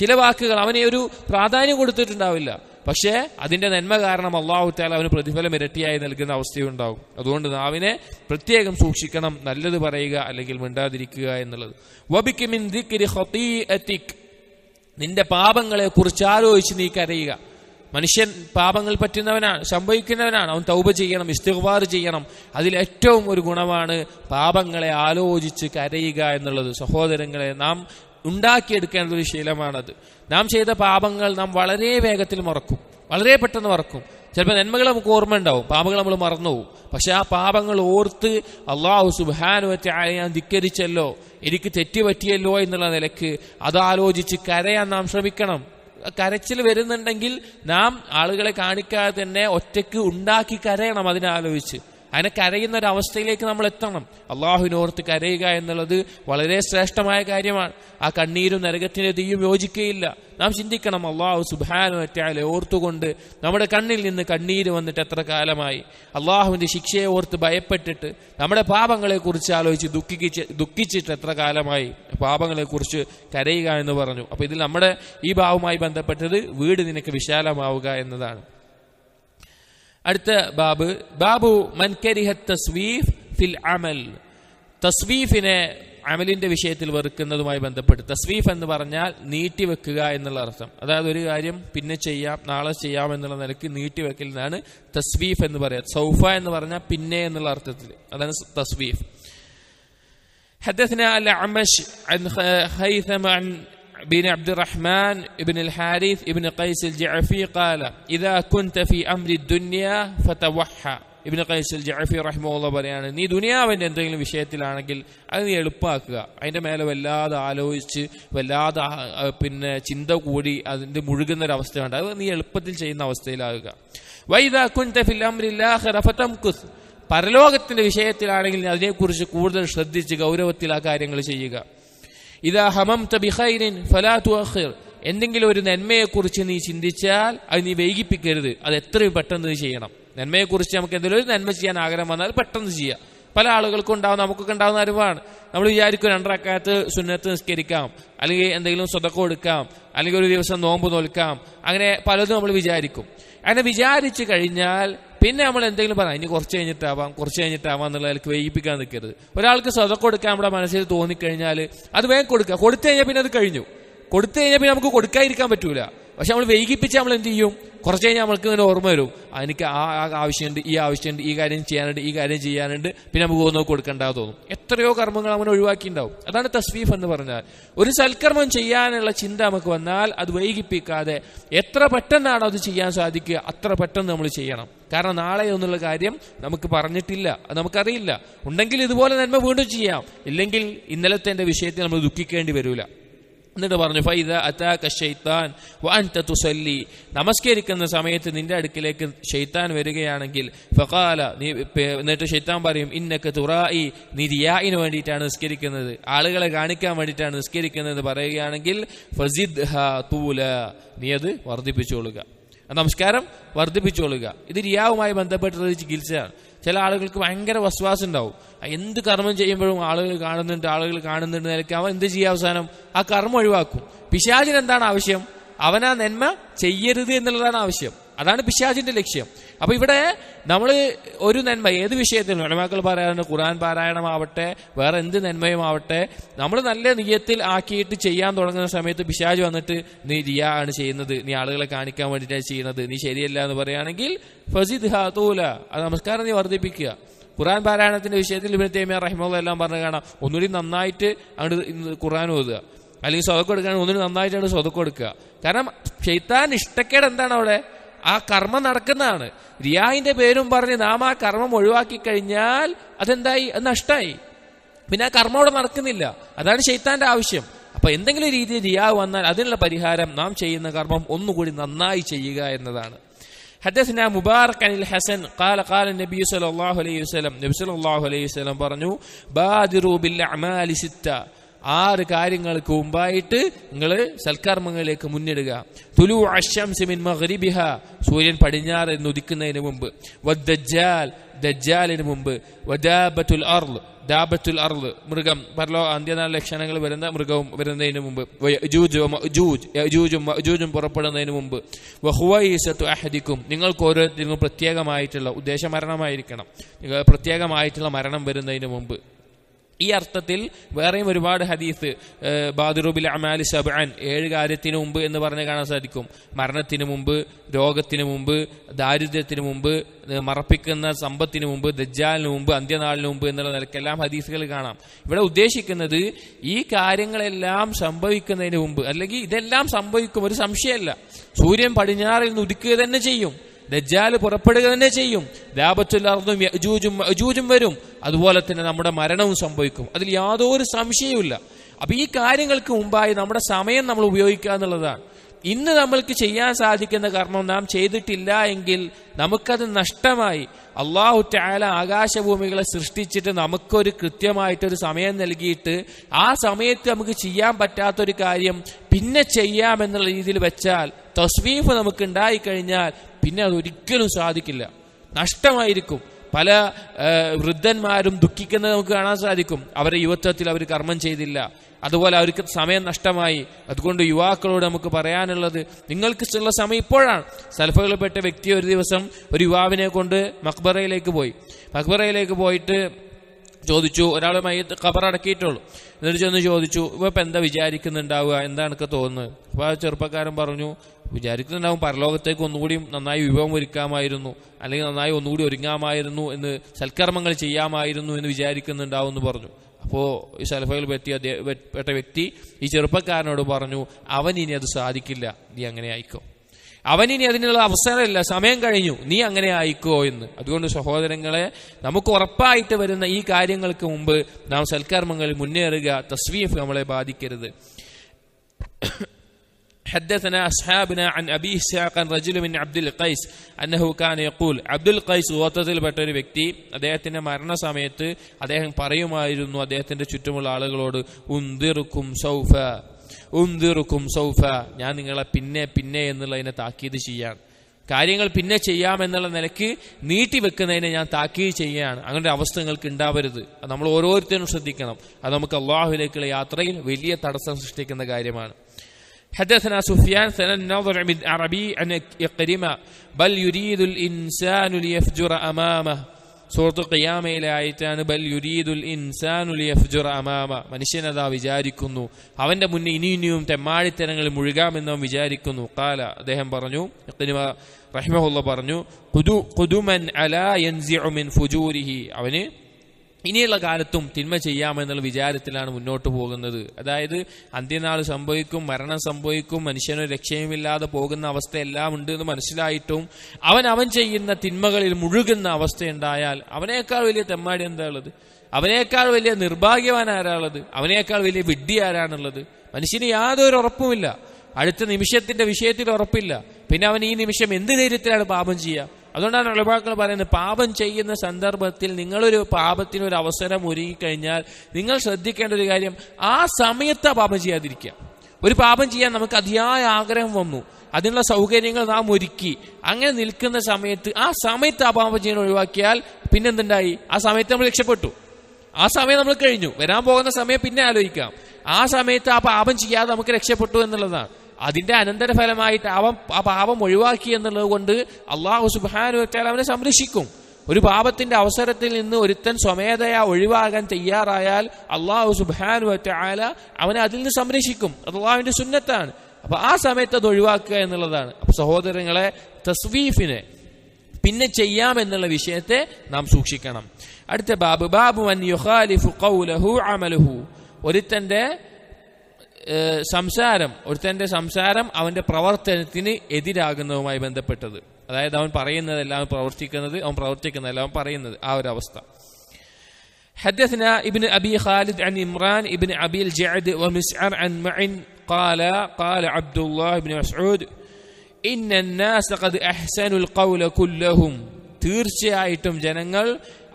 Speaker 1: ചില വാക്കുകൾ അവനെ ഒരു പ്രാധാന്യം കൊടുത്തിട്ടുണ്ടാവില്ല പക്ഷേ അതിന്റെ നന്മ കാരണം താല അവന് പ്രതിഫലം ഇരട്ടിയായി നൽകുന്ന അവസ്ഥയുണ്ടാവും അതുകൊണ്ട് നാവിനെ പ്രത്യേകം സൂക്ഷിക്കണം നല്ലത് പറയുക അല്ലെങ്കിൽ മിണ്ടാതിരിക്കുക എന്നുള്ളത് നിന്റെ പാപങ്ങളെ കുറിച്ച് ആലോചിച്ച് നീ കരയുക മനുഷ്യൻ പാപങ്ങൾ പറ്റുന്നവനാണ് സംഭവിക്കുന്നവനാണ് അവൻ തൗബ ചെയ്യണം ഇസ്തിഗ്വാർ ചെയ്യണം അതിലേറ്റവും ഒരു ഗുണമാണ് പാപങ്ങളെ ആലോചിച്ച് കരയുക എന്നുള്ളത് സഹോദരങ്ങളെ നാം ഉണ്ടാക്കിയെടുക്കേണ്ട ഒരു ശീലമാണത് നാം ചെയ്ത പാപങ്ങൾ നാം വളരെ വേഗത്തിൽ മറക്കും വളരെ പെട്ടെന്ന് മറക്കും ചിലപ്പോൾ നന്മകൾ നമുക്ക് ഓർമ്മ ഉണ്ടാവും പാപങ്ങൾ നമ്മൾ മറന്നുപോകും പക്ഷെ ആ പാപങ്ങൾ ഓർത്ത് അള്ളാഹു സുബാനുവറ്റായ ഞാൻ ധിക്കരിച്ചല്ലോ എനിക്ക് തെറ്റുപറ്റിയല്ലോ എന്നുള്ള നിലക്ക് അതാലോചിച്ച് കരയാൻ നാം ശ്രമിക്കണം കരച്ചിൽ വരുന്നുണ്ടെങ്കിൽ നാം ആളുകളെ കാണിക്കാതെ തന്നെ ഒറ്റയ്ക്ക് ഉണ്ടാക്കി കരയണം അതിനാലോചിച്ച് അതിനെ കരയുന്ന ഒരു അവസ്ഥയിലേക്ക് നമ്മൾ എത്തണം അള്ളാഹുവിനോർത്ത് കരയുക എന്നുള്ളത് വളരെ ശ്രേഷ്ഠമായ കാര്യമാണ് ആ കണ്ണീരും നരകത്തിൻ്റെ തീയും യോജിക്കുകയില്ല നാം ചിന്തിക്കണം അള്ളാഹു സുബാനുവറ്റാലെ ഓർത്തുകൊണ്ട് നമ്മുടെ കണ്ണിൽ നിന്ന് കണ്ണീര് വന്നിട്ട് എത്ര കാലമായി അള്ളാഹുവിൻ്റെ ശിക്ഷയെ ഓർത്ത് ഭയപ്പെട്ടിട്ട് നമ്മുടെ പാപങ്ങളെക്കുറിച്ച് ആലോചിച്ച് ദുഃഖിച്ച് ദുഃഖിച്ചിട്ട് എത്ര കാലമായി പാപങ്ങളെക്കുറിച്ച് കരയുക എന്ന് പറഞ്ഞു അപ്പോൾ ഇതിൽ നമ്മുടെ ഈ ഭാവവുമായി ബന്ധപ്പെട്ടത് വീട് നിനക്ക് വിശാലമാവുക എന്നതാണ് അടുത്ത ബാബു ബാബു മൻകരിഹ തസ്വീഫ് ഫിൽ അമൽ തസ്വീഫിനെ അമലിന്റെ വിഷയത്തിൽ വെറുക്കുന്നതുമായി ബന്ധപ്പെട്ട് തസ്വീഫ് എന്ന് പറഞ്ഞാൽ നീട്ടിവെക്കുക എന്നുള്ള അർത്ഥം അതായത് ഒരു കാര്യം പിന്നെ ചെയ്യാം നാളെ ചെയ്യാം എന്നുള്ള നിലയ്ക്ക് നീട്ടിവെക്കൽ എന്നാണ് തസ്വീഫ് എന്ന് പറയുക സൗഫ എന്ന് പറഞ്ഞാൽ പിന്നെ എന്നുള്ള അർത്ഥത്തിൽ അതാണ് തസ്വീഫ് حدثنا الأعمش عن خيثم عن بن عبد الرحمن بن الحارث بن قيس الجعفي قال إذا كنت في أمر الدنيا فتوحى ഇബിന് കൈസ് ജാഫി റഹ്മുള്ള പറയാണ് നീ ദുനിയാവിൻ്റെ എന്തെങ്കിലും വിഷയത്തിലാണെങ്കിൽ അത് നീ എളുപ്പമാക്കുക അതിൻ്റെ മേലെ വല്ലാതെ ആലോചിച്ച് വല്ലാതെ പിന്നെ ചിന്ത കൂടി അതിൻ്റെ മുഴുകുന്ന ഒരു അവസ്ഥ വേണ്ട അത് നീ എളുപ്പത്തിൽ ചെയ്യുന്ന അവസ്ഥയിലാകുക വൈദാക്കുൻ തഫിൽ അമ്രില്ലാഹ് പരലോകത്തിൻ്റെ വിഷയത്തിലാണെങ്കിൽ അതിനെക്കുറിച്ച് കൂടുതൽ ശ്രദ്ധിച്ച് ഗൗരവത്തിൽ ആ കാര്യങ്ങൾ ചെയ്യുക ഇതാ ഹമം തബി ഖൈരിൻ ഫലാ തുഅഖിർ എന്തെങ്കിലും ഒരു നന്മയെക്കുറിച്ച് നീ ചിന്തിച്ചാൽ അത് നീ വൈകിപ്പിക്കരുത് അത് എത്രയും പെട്ടെന്ന് നീ ചെയ്യണം നന്മയെക്കുറിച്ച് നമുക്ക് എന്തെങ്കിലും ഒരു നന്മ ചെയ്യാൻ ആഗ്രഹം വന്നാൽ പെട്ടെന്ന് ചെയ്യാം പല ആളുകൾക്കും ഉണ്ടാവുന്ന നമുക്കൊക്കെ ഉണ്ടാവുന്ന അറിവാണ് നമ്മൾ വിചാരിക്കും രണ്ടറക്കാലത്ത് സുന്നത്ത് നിസ്കരിക്കാം അല്ലെങ്കിൽ എന്തെങ്കിലും സ്വതക്ക കൊടുക്കാം അല്ലെങ്കിൽ ഒരു ദിവസം നോമ്പ് നോൽക്കാം അങ്ങനെ പലതും നമ്മൾ വിചാരിക്കും അങ്ങനെ വിചാരിച്ചു കഴിഞ്ഞാൽ പിന്നെ നമ്മൾ എന്തെങ്കിലും പറയാം ഇനി കുറച്ച് കഴിഞ്ഞിട്ടാവാം കുറച്ച് കഴിഞ്ഞിട്ടാവാം എന്നുള്ളതിലേക്ക് വൈകിപ്പിക്കാൻ നിൽക്കരുത് ഒരാൾക്ക് സ്വതം കൊടുക്കാൻ നമ്മുടെ മനസ്സിൽ തോന്നിക്കഴിഞ്ഞാൽ അത് വേഗം കൊടുക്കുക കൊടുത്തു കഴിഞ്ഞാൽ പിന്നെ അത് കഴിഞ്ഞു കൊടുത്തു കഴിഞ്ഞാൽ പിന്നെ നമുക്ക് കൊടുക്കാതിരിക്കാൻ പറ്റൂല പക്ഷെ നമ്മൾ വൈകിപ്പിച്ച് നമ്മൾ എന്ത് ചെയ്യും കുറച്ച് കഴിഞ്ഞാൽ നമ്മൾക്ക് ഇങ്ങനെ ഓർമ്മ വരും എനിക്ക് ആ ആവശ്യമുണ്ട് ഈ ആവശ്യമുണ്ട് ഈ കാര്യം ചെയ്യാനുണ്ട് ഈ കാര്യം ചെയ്യാനുണ്ട് പിന്നെ നമുക്ക് ഒന്നും കൊടുക്കേണ്ടത് തോന്നും എത്രയോ കർമ്മങ്ങൾ ഒഴിവാക്കി ഒഴിവാക്കിയിട്ടുണ്ടാവും അതാണ് തസ്വീഫ് എന്ന് പറഞ്ഞാൽ ഒരു സൽക്കർമ്മം ചെയ്യാനുള്ള ചിന്ത നമുക്ക് വന്നാൽ അത് വൈകിപ്പിക്കാതെ എത്ര പെട്ടെന്നാണ് അത് ചെയ്യാൻ സാധിക്കുക അത്ര പെട്ടെന്ന് നമ്മൾ ചെയ്യണം കാരണം നാളെ എന്നുള്ള കാര്യം നമുക്ക് പറഞ്ഞിട്ടില്ല അത് നമുക്കറിയില്ല ഉണ്ടെങ്കിൽ ഇതുപോലെ നന്മ വീണ്ടും ചെയ്യാം ഇല്ലെങ്കിൽ ഇന്നലത്തെ വിഷയത്തിൽ നമ്മൾ ദുഃഖിക്കേണ്ടി വരില്ല എന്നിട്ട് പറഞ്ഞു ഫൈദ അത്താക്ക ഷെയ്ത്താൻ വൻ തുസല്ലി നമസ്കരിക്കുന്ന സമയത്ത് നിന്റെ അടുക്കിലേക്ക് ഷെയ്ത്താൻ വരികയാണെങ്കിൽ ഫകാല നീ എന്നിട്ട് ഷെയ്ത്താൻ പറയും ഇന്നക്ക് തുറായി നീ റിയായിന് വേണ്ടിയിട്ടാണ് നിസ്കരിക്കുന്നത് ആളുകളെ കാണിക്കാൻ വേണ്ടിയിട്ടാണ് നിസ്കരിക്കുന്നത് പറയുകയാണെങ്കിൽ ഫസിദ് ഹ തൂല നീ അത് വർദ്ധിപ്പിച്ചുകൊള്ളുക നമസ്കാരം വർദ്ധിപ്പിച്ചുകൊള്ളുക ഇത് റിയാവുമായി ബന്ധപ്പെട്ടത് ചികിത്സയാണ് ചില ആളുകൾക്ക് ഭയങ്കര വസ്വാസം ഉണ്ടാവും എന്ത് കർമ്മം ചെയ്യുമ്പോഴും ആളുകൾ കാണുന്നുണ്ട് ആളുകൾ കാണുന്നുണ്ട് നിലയ്ക്ക് അവൻ എന്ത് ചെയ്യുക അവസാനം ആ കർമ്മം ഒഴിവാക്കും പിശാചിന് എന്താണ് ആവശ്യം അവനാ നന്മ ചെയ്യരുത് എന്നുള്ളതാണ് ആവശ്യം അതാണ് പിശാജിന്റെ ലക്ഷ്യം അപ്പൊ ഇവിടെ നമ്മൾ ഒരു നന്മ ഏത് വിഷയത്തിൽ ഉടമാക്കൾ പാരായണം ഖുറാൻ പാരായണമാവട്ടെ വേറെ എന്ത് നന്മയുമാവട്ടെ നമ്മൾ നല്ല നിയത്തിൽ ആക്കിയിട്ട് ചെയ്യാൻ തുടങ്ങുന്ന സമയത്ത് പിശാജ് വന്നിട്ട് നീ റിയ ആണ് ചെയ്യുന്നത് നീ ആളുകളെ കാണിക്കാൻ വേണ്ടിയിട്ടാണ് ചെയ്യുന്നത് നീ ശരിയല്ല എന്ന് പറയുകയാണെങ്കിൽ ഫസിദ് ഹാത്തൂല ആ നമസ്കാരം നീ വർദ്ധിപ്പിക്കുക ഖുറാൻ പാരായണത്തിന്റെ വിഷയത്തിൽ ഇവിടുത്തെ തേമിയ എല്ലാം പറഞ്ഞു കാണാം ഒന്നുകൂടി നന്നായിട്ട് അങ്ങോട്ട് ഖുറാൻ ഓതുക അല്ലെങ്കിൽ സ്വതക്ക് കൊടുക്കുകയാണെങ്കിൽ നന്നായിട്ടാണ് സ്വതക്ക് കൊടുക്കുക കാരണം ഷെയ്ത്താൻ ഇഷ്ടക്കേട് എന്താണ് അവിടെ ആ കർമ്മം നടക്കുന്നതാണ് റിയാഹിന്റെ പേരും പറഞ്ഞ് നാം ആ കർമ്മം ഒഴിവാക്കി കഴിഞ്ഞാൽ അതെന്തായി അത് നഷ്ടമായി പിന്നെ ആ കർമ്മം അവിടെ നടക്കുന്നില്ല അതാണ് ശൈത്താന്റെ ആവശ്യം അപ്പൊ എന്തെങ്കിലും രീതിയിൽ റിയാ വന്നാൽ അതിനുള്ള പരിഹാരം നാം ചെയ്യുന്ന കർമ്മം ഒന്നുകൂടി നന്നായി ചെയ്യുക എന്നതാണ് حدثنا മുബാറക് അനിൽ ഹസൻ ഖാല قال നബി صلى അലൈഹി عليه നബി النبي അലൈഹി الله പറഞ്ഞു ബാദിറു برنو بادروا ആറ് കാര്യങ്ങൾക്ക് മുമ്പായിട്ട് നിങ്ങൾ സൽക്കർമ്മങ്ങളിലേക്ക് മുന്നിടുക തുലു അശംസിമിൻ മഹരിബിഹ സൂര്യൻ പടിഞ്ഞാറ് എന്ന് ഉദിക്കുന്നതിന് മുമ്പ് വദ്ദജാൽ ദജ്ജാലിന് മുമ്പ് വദാബത്തുൽ അർള് ദാബത്തുൽ അർള് മൃഗം പരലോ അന്ത്യനാള ലക്ഷണങ്ങൾ വരുന്ന മൃഗവും വരുന്നതിന് മുമ്പ് ജൂജും പുറപ്പെടുന്നതിന് മുമ്പ് വഹുവൈസത്തു അഹദിക്കും നിങ്ങൾക്ക് ഓരോരുത്തർക്കും പ്രത്യേകമായിട്ടുള്ള ഉദ്ദേശ മരണമായിരിക്കണം പ്രത്യേകമായിട്ടുള്ള മരണം വരുന്നതിന് മുമ്പ് ഈ അർത്ഥത്തിൽ വേറെയും ഒരുപാട് ഹദീസ് ബാദുറുബിൽ അമാൽ ഷബാൻ ഏഴ് കാര്യത്തിന് മുമ്പ് എന്ന് പറഞ്ഞ് കാണാൻ സാധിക്കും മരണത്തിന് മുമ്പ് രോഗത്തിന് മുമ്പ് ദാരിദ്ര്യത്തിന് മുമ്പ് മറപ്പിക്കുന്ന സമ്പത്തിന് മുമ്പ് ദജ്ജാലിന് മുമ്പ് അന്ത്യനാളിന് മുമ്പ് എന്നുള്ള നിലക്കെല്ലാം ഹദീസുകൾ കാണാം ഇവിടെ ഉദ്ദേശിക്കുന്നത് ഈ കാര്യങ്ങളെല്ലാം സംഭവിക്കുന്നതിന് മുമ്പ് അല്ലെങ്കിൽ ഇതെല്ലാം സംഭവിക്കും ഒരു സംശയമല്ല സൂര്യൻ പടിഞ്ഞാറിൽ നിന്ന് ഉദിക്കുക തന്നെ ചെയ്യും ദജ്ജാൽ പുറപ്പെടുക തന്നെ ചെയ്യും ലാഭത്തുല്ലാർന്നും യജൂജും അജൂജും വരും അതുപോലെ തന്നെ നമ്മുടെ മരണവും സംഭവിക്കും അതിൽ യാതൊരു സംശയവുമില്ല അപ്പൊ ഈ കാര്യങ്ങൾക്ക് മുമ്പായി നമ്മുടെ സമയം നമ്മൾ ഉപയോഗിക്കുക എന്നുള്ളതാണ് ഇന്ന് നമ്മൾക്ക് ചെയ്യാൻ സാധിക്കുന്ന കർമ്മം നാം ചെയ്തിട്ടില്ല എങ്കിൽ നമുക്കത് നഷ്ടമായി അള്ളാഹു ടാല ആകാശഭൂമികളെ സൃഷ്ടിച്ചിട്ട് നമുക്കൊരു കൃത്യമായിട്ടൊരു സമയം നൽകിയിട്ട് ആ സമയത്ത് നമുക്ക് ചെയ്യാൻ പറ്റാത്തൊരു കാര്യം പിന്നെ എന്നുള്ള രീതിയിൽ വെച്ചാൽ തസ്വീഫ് നമുക്ക് ഉണ്ടായിക്കഴിഞ്ഞാൽ പിന്നെ അതൊരിക്കലും സാധിക്കില്ല നഷ്ടമായിരിക്കും പല വൃദ്ധന്മാരും ദുഃഖിക്കുന്നത് നമുക്ക് കാണാൻ സാധിക്കും അവരെ യുവത്വത്തിൽ അവർ കർമ്മം ചെയ്തില്ല അതുപോലെ അവർക്ക് സമയം നഷ്ടമായി അതുകൊണ്ട് യുവാക്കളോട് നമുക്ക് പറയാനുള്ളത് നിങ്ങൾക്ക് ഉള്ള സമയം ഇപ്പോഴാണ് സൽഫകളിൽപ്പെട്ട വ്യക്തി ഒരു ദിവസം ഒരു യുവാവിനെ കൊണ്ട് മക്ബറയിലേക്ക് പോയി മക്ബറയിലേക്ക് പോയിട്ട് ചോദിച്ചു ഒരാൾ മയ്യത്ത് കബറടക്കിയിട്ടുള്ളു എന്നിട്ട് ചെന്ന് ചോദിച്ചു ഇവ ഇപ്പം എന്താ വിചാരിക്കുന്നുണ്ടാവുക എന്താണൊക്കെ തോന്നുന്നത് അപ്പോൾ ആ ചെറുപ്പക്കാരൻ പറഞ്ഞു വിചാരിക്കുന്നുണ്ടാവും പരലോകത്തേക്ക് ഒന്നുകൂടി നന്നായി വിഭവം ഒരുക്കാമായിരുന്നു അല്ലെങ്കിൽ നന്നായി ഒന്നുകൂടി ഒരുങ്ങാമായിരുന്നു എന്ന് സൽക്കർമ്മങ്ങൾ ചെയ്യാമായിരുന്നു എന്ന് വിചാരിക്കുന്നുണ്ടാവും എന്ന് പറഞ്ഞു അപ്പോൾ ഈ സലഫയിൽ പറ്റിയ പെട്ട വ്യക്തി ഈ ചെറുപ്പക്കാരനോട് പറഞ്ഞു അവൻ ഇനി അത് സാധിക്കില്ല നീ അങ്ങനെ ആയിക്കോ അവനിനി അതിനുള്ള അവസരമില്ല സമയം കഴിഞ്ഞു നീ അങ്ങനെ ആയിക്കോ എന്ന് അതുകൊണ്ട് സഹോദരങ്ങളെ നമുക്ക് ഉറപ്പായിട്ട് വരുന്ന ഈ കാര്യങ്ങൾക്ക് മുമ്പ് നാം സൽക്കർമ്മങ്ങളിൽ മുന്നേറുക തസ്വീഫ് നമ്മളെ ബാധിക്കരുത് حدثنا أصحابنا عن أبي إسحاق رجل من عبد القيس أنه كان يقول عبد القيس ഗോത്രത്തിൽപ്പെട്ട ഒരു വ്യക്തി അദ്ദേഹത്തിന്റെ മരണസമയത്ത് അദ്ദേഹം പറയുമായിരുന്നു അദ്ദേഹത്തിന്റെ ചുറ്റുമുള്ള ആളുകളോട് انذركم സൗഫ ഉന്തിറുക്കും സൗഫ ഞാൻ നിങ്ങളെ പിന്നെ പിന്നെ എന്നുള്ളതിനെ താക്കീത് ചെയ്യാണ് കാര്യങ്ങൾ പിന്നെ ചെയ്യാമെന്നുള്ള നിലയ്ക്ക് നീട്ടിവെക്കുന്നതിനെ ഞാൻ താക്കീത് ചെയ്യുകയാണ് അങ്ങനെ ഒരു അവസ്ഥ നിങ്ങൾക്ക് ഉണ്ടാവരുത് അത് നമ്മൾ ഓരോരുത്തരും ശ്രദ്ധിക്കണം അത് നമുക്ക് അള്ളാഹുലേക്കുള്ള യാത്രയിൽ വലിയ തടസ്സം സൃഷ്ടിക്കുന്ന കാര്യമാണ് حدثنا سفيان ثنا النظر بن عربي عن إقرمة بل يريد الإنسان ليفجر أمامه സുഹൃത്തു ഖിയാമയിലെ ബൽ യുരീദുൽ ഇൻസാനുൽ യഫ്ജുർ അമാമ മനുഷ്യനതാ വിചാരിക്കുന്നു അവൻ്റെ മുന്നിൽ ഇനി ഇനിയും തെമ്മാടിത്തരങ്ങളിൽ മുഴുകാമെന്ന് അവൻ വിചാരിക്കുന്നു കാല അദ്ദേഹം പറഞ്ഞു റഹിമഹുല്ല പറഞ്ഞു കുദുമൻ അലാ യൻസിഉ മിൻ ഫുജൂരിഹി അവന് ഇനിയുള്ള കാലത്തും തിന്മ ചെയ്യാമെന്നുള്ള വിചാരത്തിലാണ് മുന്നോട്ട് പോകുന്നത് അതായത് അന്ത്യനാൾ സംഭവിക്കും മരണം സംഭവിക്കും മനുഷ്യന് രക്ഷയുമില്ലാതെ പോകുന്ന അവസ്ഥ എല്ലാം ഉണ്ട് എന്ന് മനസ്സിലായിട്ടും അവൻ അവൻ ചെയ്യുന്ന തിന്മകളിൽ മുഴുകുന്ന അവസ്ഥയുണ്ടായാൽ അവനേക്കാൾ വലിയ തെമ്മാടി എന്താണുള്ളത് ഉള്ളത് അവനേക്കാൾ വലിയ നിർഭാഗ്യവാൻ ആരാളുള്ളത് അവനേക്കാൾ വലിയ വിഡ്ഢി ആരാണുള്ളത് മനുഷ്യന് യാതൊരു ഉറപ്പുമില്ല അടുത്ത നിമിഷത്തിന്റെ വിഷയത്തിൽ ഉറപ്പില്ല പിന്നെ അവൻ ഈ നിമിഷം എന്ത് ധൈര്യത്തിലാണ് പാപം ചെയ്യുക അതുകൊണ്ടാണ് ഒളിവാക്കൾ പറയുന്നത് പാപം ചെയ്യുന്ന സന്ദർഭത്തിൽ നിങ്ങളൊരു പാപത്തിന് ഒരു അവസരം ഒരുങ്ങിക്കഴിഞ്ഞാൽ നിങ്ങൾ ശ്രദ്ധിക്കേണ്ട ഒരു കാര്യം ആ സമയത്ത് പാപം ചെയ്യാതിരിക്കുക ഒരു പാപം ചെയ്യാൻ നമുക്ക് അതിയായ ആഗ്രഹം വന്നു അതിനുള്ള സൗകര്യങ്ങൾ നാം ഒരുക്കി അങ്ങനെ നിൽക്കുന്ന സമയത്ത് ആ സമയത്ത് ആ പാപം ചെയ്യാൻ ഒഴിവാക്കിയാൽ പിന്നെന്തുണ്ടായി ആ സമയത്ത് നമ്മൾ രക്ഷപ്പെട്ടു ആ സമയം നമ്മൾ കഴിഞ്ഞു വരാൻ പോകുന്ന സമയം പിന്നെ ആലോചിക്കാം ആ സമയത്ത് ആ പാപം ചെയ്യാതെ നമുക്ക് രക്ഷപ്പെട്ടു എന്നുള്ളതാണ് അതിന്റെ അനന്തരഫലമായിട്ട് അവൻ ആ പാപം ഒഴിവാക്കി എന്നുള്ളത് കൊണ്ട് അള്ളാഹു സുബാനു വെച്ചാൽ അവനെ സംരക്ഷിക്കും ഒരു പാപത്തിന്റെ അവസരത്തിൽ നിന്ന് ഒരുത്തൻ സ്വമേധയാ ഒഴിവാകാൻ തയ്യാറായാൽ അള്ളാഹു സുബാനു വെച്ചാൽ അവനെ അതിൽ നിന്ന് സംരക്ഷിക്കും അത് അള്ളാഹുവിന്റെ സുന്നത്താണ് അപ്പൊ ആ സമയത്ത് അത് ഒഴിവാക്കുക എന്നുള്ളതാണ് അപ്പൊ സഹോദരങ്ങളെ തസ്വീഫിനെ പിന്നെ ചെയ്യാം എന്നുള്ള വിഷയത്തെ നാം സൂക്ഷിക്കണം അടുത്ത ബാബു ബാബു അൻ യുഹാലിഫു കൗലഹു അമലഹു ഒരുത്തന്റെ സംസാരം ഒരുത്തൻ്റെ സംസാരം അവൻ്റെ പ്രവർത്തനത്തിന് എതിരാകുന്നതുമായി ബന്ധപ്പെട്ടത് അതായത് അവൻ പറയുന്നതല്ല അവൻ പ്രവർത്തിക്കുന്നത് അവൻ പ്രവർത്തിക്കുന്നതല്ല അവൻ പറയുന്നത് ആ ഒരു അവസ്ഥ حدثنا ابن أبي خالد عن إمران ابن أبي الجعد ومسعر عن معن قال قال عبد الله بن مسعود إن الناس قد أحسنوا القول كلهم തീർച്ചയായിട്ടും ജനങ്ങൾ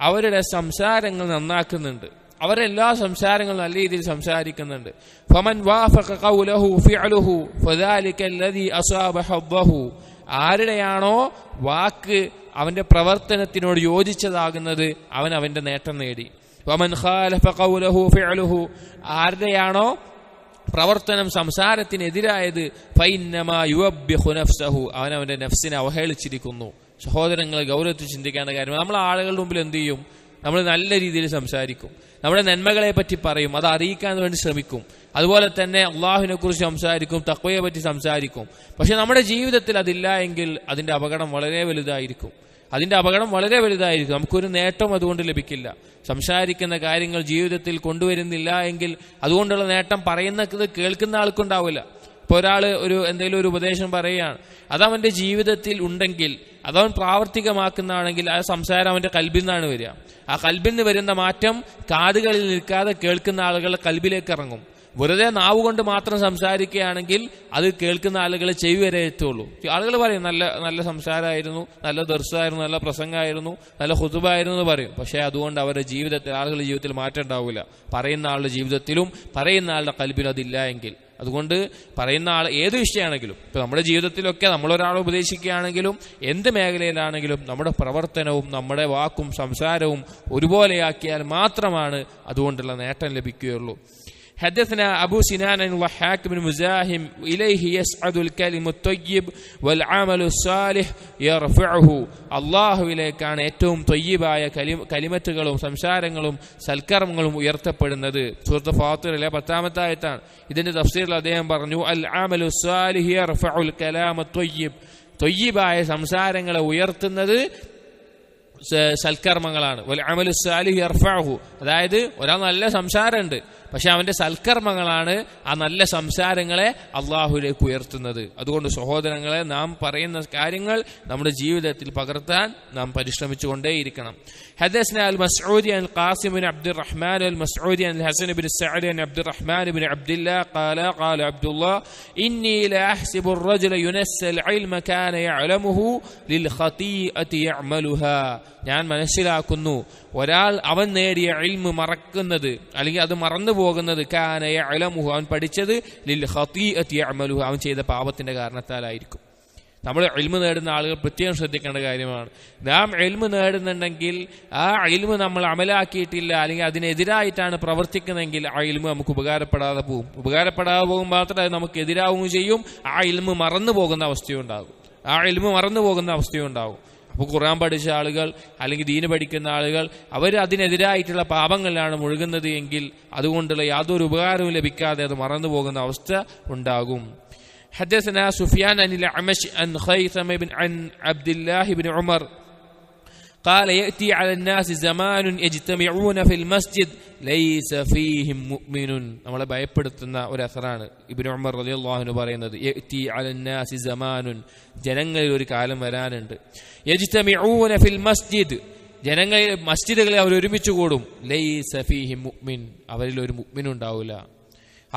Speaker 1: അവരുടെ സംസാരങ്ങൾ നന്നാക്കുന്നുണ്ട് അവരെല്ലാ സംസാരങ്ങളും നല്ല രീതിയിൽ സംസാരിക്കുന്നുണ്ട് ഫമൻ ആരുടെയാണോ വാക്ക് അവന്റെ പ്രവർത്തനത്തിനോട് യോജിച്ചതാകുന്നത് അവൻ അവന്റെ നേട്ടം നേടി വമൻ ആരുടെയാണോ പ്രവർത്തനം സംസാരത്തിനെതിരായത് അവൻ അവന്റെ നഫ്സിനെ അവഹേളിച്ചിരിക്കുന്നു സഹോദരങ്ങളെ ഗൗരവത്തിൽ ചിന്തിക്കേണ്ട കാര്യം നമ്മൾ ആളുകളുടെ മുമ്പിൽ എന്ത് ചെയ്യും നമ്മൾ നല്ല രീതിയിൽ സംസാരിക്കും നമ്മുടെ നന്മകളെ പറ്റി പറയും അത് അറിയിക്കാൻ വേണ്ടി ശ്രമിക്കും അതുപോലെ തന്നെ അള്ളാഹുവിനെ കുറിച്ച് സംസാരിക്കും തക്വയെ പറ്റി സംസാരിക്കും പക്ഷെ നമ്മുടെ ജീവിതത്തിൽ അതില്ല എങ്കിൽ അതിന്റെ അപകടം വളരെ വലുതായിരിക്കും അതിന്റെ അപകടം വളരെ വലുതായിരിക്കും നമുക്കൊരു നേട്ടം അതുകൊണ്ട് ലഭിക്കില്ല സംസാരിക്കുന്ന കാര്യങ്ങൾ ജീവിതത്തിൽ കൊണ്ടുവരുന്നില്ല എങ്കിൽ അതുകൊണ്ടുള്ള നേട്ടം പറയുന്നത് കേൾക്കുന്ന ആൾക്കുണ്ടാവില്ല ഇപ്പോൾ ഒരാൾ ഒരു എന്തെങ്കിലും ഒരു ഉപദേശം പറയുകയാണ് അതവൻ്റെ ജീവിതത്തിൽ ഉണ്ടെങ്കിൽ അതവൻ പ്രാവർത്തികമാക്കുന്നതാണെങ്കിൽ ആ സംസാരം അവൻ്റെ കൽബിൽ നിന്നാണ് വരിക ആ കൽബിൽ നിന്ന് വരുന്ന മാറ്റം കാതുകളിൽ നിൽക്കാതെ കേൾക്കുന്ന ആളുകളുടെ കൽബിലേക്ക് ഇറങ്ങും വെറുതെ നാവ് കൊണ്ട് മാത്രം സംസാരിക്കുകയാണെങ്കിൽ അത് കേൾക്കുന്ന ആളുകൾ ചെവി വരെ എത്തുള്ളൂ ആളുകൾ പറയും നല്ല നല്ല സംസാരമായിരുന്നു നല്ല ദർശനമായിരുന്നു നല്ല പ്രസംഗമായിരുന്നു നല്ല ഹുതുബായിരുന്നു എന്ന് പറയും പക്ഷേ അതുകൊണ്ട് അവരുടെ ജീവിതത്തിൽ ആളുകളുടെ ജീവിതത്തിൽ മാറ്റം ഉണ്ടാവില്ല പറയുന്ന ആളുടെ ജീവിതത്തിലും പറയുന്ന ആളുടെ കൽബിലും അതില്ല എങ്കിൽ അതുകൊണ്ട് പറയുന്ന ആൾ ഏത് വിഷയമാണെങ്കിലും ഇപ്പൊ നമ്മുടെ ജീവിതത്തിലൊക്കെ നമ്മളൊരാൾ ഉപദേശിക്കുകയാണെങ്കിലും എന്ത് മേഖലയിലാണെങ്കിലും നമ്മുടെ പ്രവർത്തനവും നമ്മുടെ വാക്കും സംസാരവും ഒരുപോലെയാക്കിയാൽ മാത്രമാണ് അതുകൊണ്ടുള്ള നേട്ടം ലഭിക്കുകയുള്ളൂ حدثنا أبو سنان الضحاك بن مزاحم إليه يسعد الكلم الطيب والعمل الصالح يرفعه അള്ളാഹു ാണ് ഏറ്റവും തൊയ്യബായ കലിമ കലിമറ്റുകളും സംസാരങ്ങളും സൽക്കർമ്മങ്ങളും ഉയർത്തപ്പെടുന്നത് സുഹൃത്ത് ഫാത്തിറിലെ പത്താമത്തെ ആയത്താണ് ഇതിന്റെ തഫ്സീറിൽ അദ്ദേഹം പറഞ്ഞു അൽ ആമലു സാലിഹിയ റഫഉൽ കലാമ തൊയ്യബ് തൊയ്യബായ സംസാരങ്ങളെ ഉയർത്തുന്നത് സൽക്കർമ്മങ്ങളാണ് അമലു സാലിഹി അർഫാഹു അതായത് ഒരാൾ നല്ല സംസാരമുണ്ട് പക്ഷെ അവന്റെ സൽക്കർമ്മങ്ങളാണ് ആ നല്ല സംസാരങ്ങളെ അള്ളാഹുലേക്ക് ഉയർത്തുന്നത് അതുകൊണ്ട് സഹോദരങ്ങളെ നാം പറയുന്ന കാര്യങ്ങൾ നമ്മുടെ ജീവിതത്തിൽ പകർത്താൻ നാം പരിശ്രമിച്ചുകൊണ്ടേയിരിക്കണം ഹദസ് അൽ മസൂദി അൽ ഖാസിമിൻ അബ്ദുർ റഹ്മാൻ അൽ മസൂദി അൽ ഹസൻ ബിൻ സഅദി അബ്ദുർ റഹ്മാൻ ബിൻ അബ്ദുല്ല ഖാല ഖാല അബ്ദുല്ലാഹ് ഇന്നി ലഅഹ്സബു അർജുല യുനസ്സൽ ഇൽമ കാന യഅലമുഹു ലിൽ ഖതീഅതി യഅമലുഹാ ഞാൻ മനസ്സിലാക്കുന്നു ഒരാൾ അവൻ നേടിയ ഇൽമ് മറക്കുന്നത് അല്ലെങ്കിൽ അത് മറന്നു പോകുന്നത് കാനയ അലമുഹു അവൻ പഠിച്ചത് ലിൽ അമലുഹു അവൻ ചെയ്ത പാപത്തിന്റെ കാരണത്താലായിരിക്കും നമ്മൾ എൽമ് നേടുന്ന ആളുകൾ പ്രത്യേകം ശ്രദ്ധിക്കേണ്ട കാര്യമാണ് നാം എൽമ് നേടുന്നുണ്ടെങ്കിൽ ആ എൽമ് നമ്മൾ അമലാക്കിയിട്ടില്ല അല്ലെങ്കിൽ അതിനെതിരായിട്ടാണ് പ്രവർത്തിക്കുന്നതെങ്കിൽ ആ എൽമ് നമുക്ക് ഉപകാരപ്പെടാതെ പോകും ഉപകാരപ്പെടാതെ പോകും മാത്രമേ നമുക്ക് എതിരാവുകയും ചെയ്യും ആ എൽമ് മറന്നു പോകുന്ന അവസ്ഥയുണ്ടാകും ആ എൽമ് മറന്നു പോകുന്ന അവസ്ഥയുണ്ടാകും അപ്പോൾ ഖുറാൻ പഠിച്ച ആളുകൾ അല്ലെങ്കിൽ ദീന് പഠിക്കുന്ന ആളുകൾ അവർ അതിനെതിരായിട്ടുള്ള പാപങ്ങളിലാണ് മുഴുകുന്നത് എങ്കിൽ അതുകൊണ്ടുള്ള യാതൊരു ഉപകാരവും ലഭിക്കാതെ അത് മറന്നു പോകുന്ന അവസ്ഥ ഉണ്ടാകും حدثنا سفيان عن الأعمش عن خيثم بن عن عبد الله بن عمر قال يأتي على الناس زمان يجتمعون في المسجد ഫീഹിം നമ്മളെ ഭയപ്പെടുത്തുന്ന ഒരു അസറാണ് ഇബ്നു ഉമർ റളിയല്ലാഹു പറയുന്നത് അലന്നാസി ജനങ്ങളിൽ ഒരു കാലം വരാനുണ്ട് ഫിൽ മസ്ജിദ് ജനങ്ങളിൽ മസ്ജിദുകളെ അവർ ഒരുമിച്ച് കൂടും ലൈസ ഫീഹിം മുഅ്മിൻ അവരിൽ ഒരു മുഅ്മിൻ ഉണ്ടാവില്ല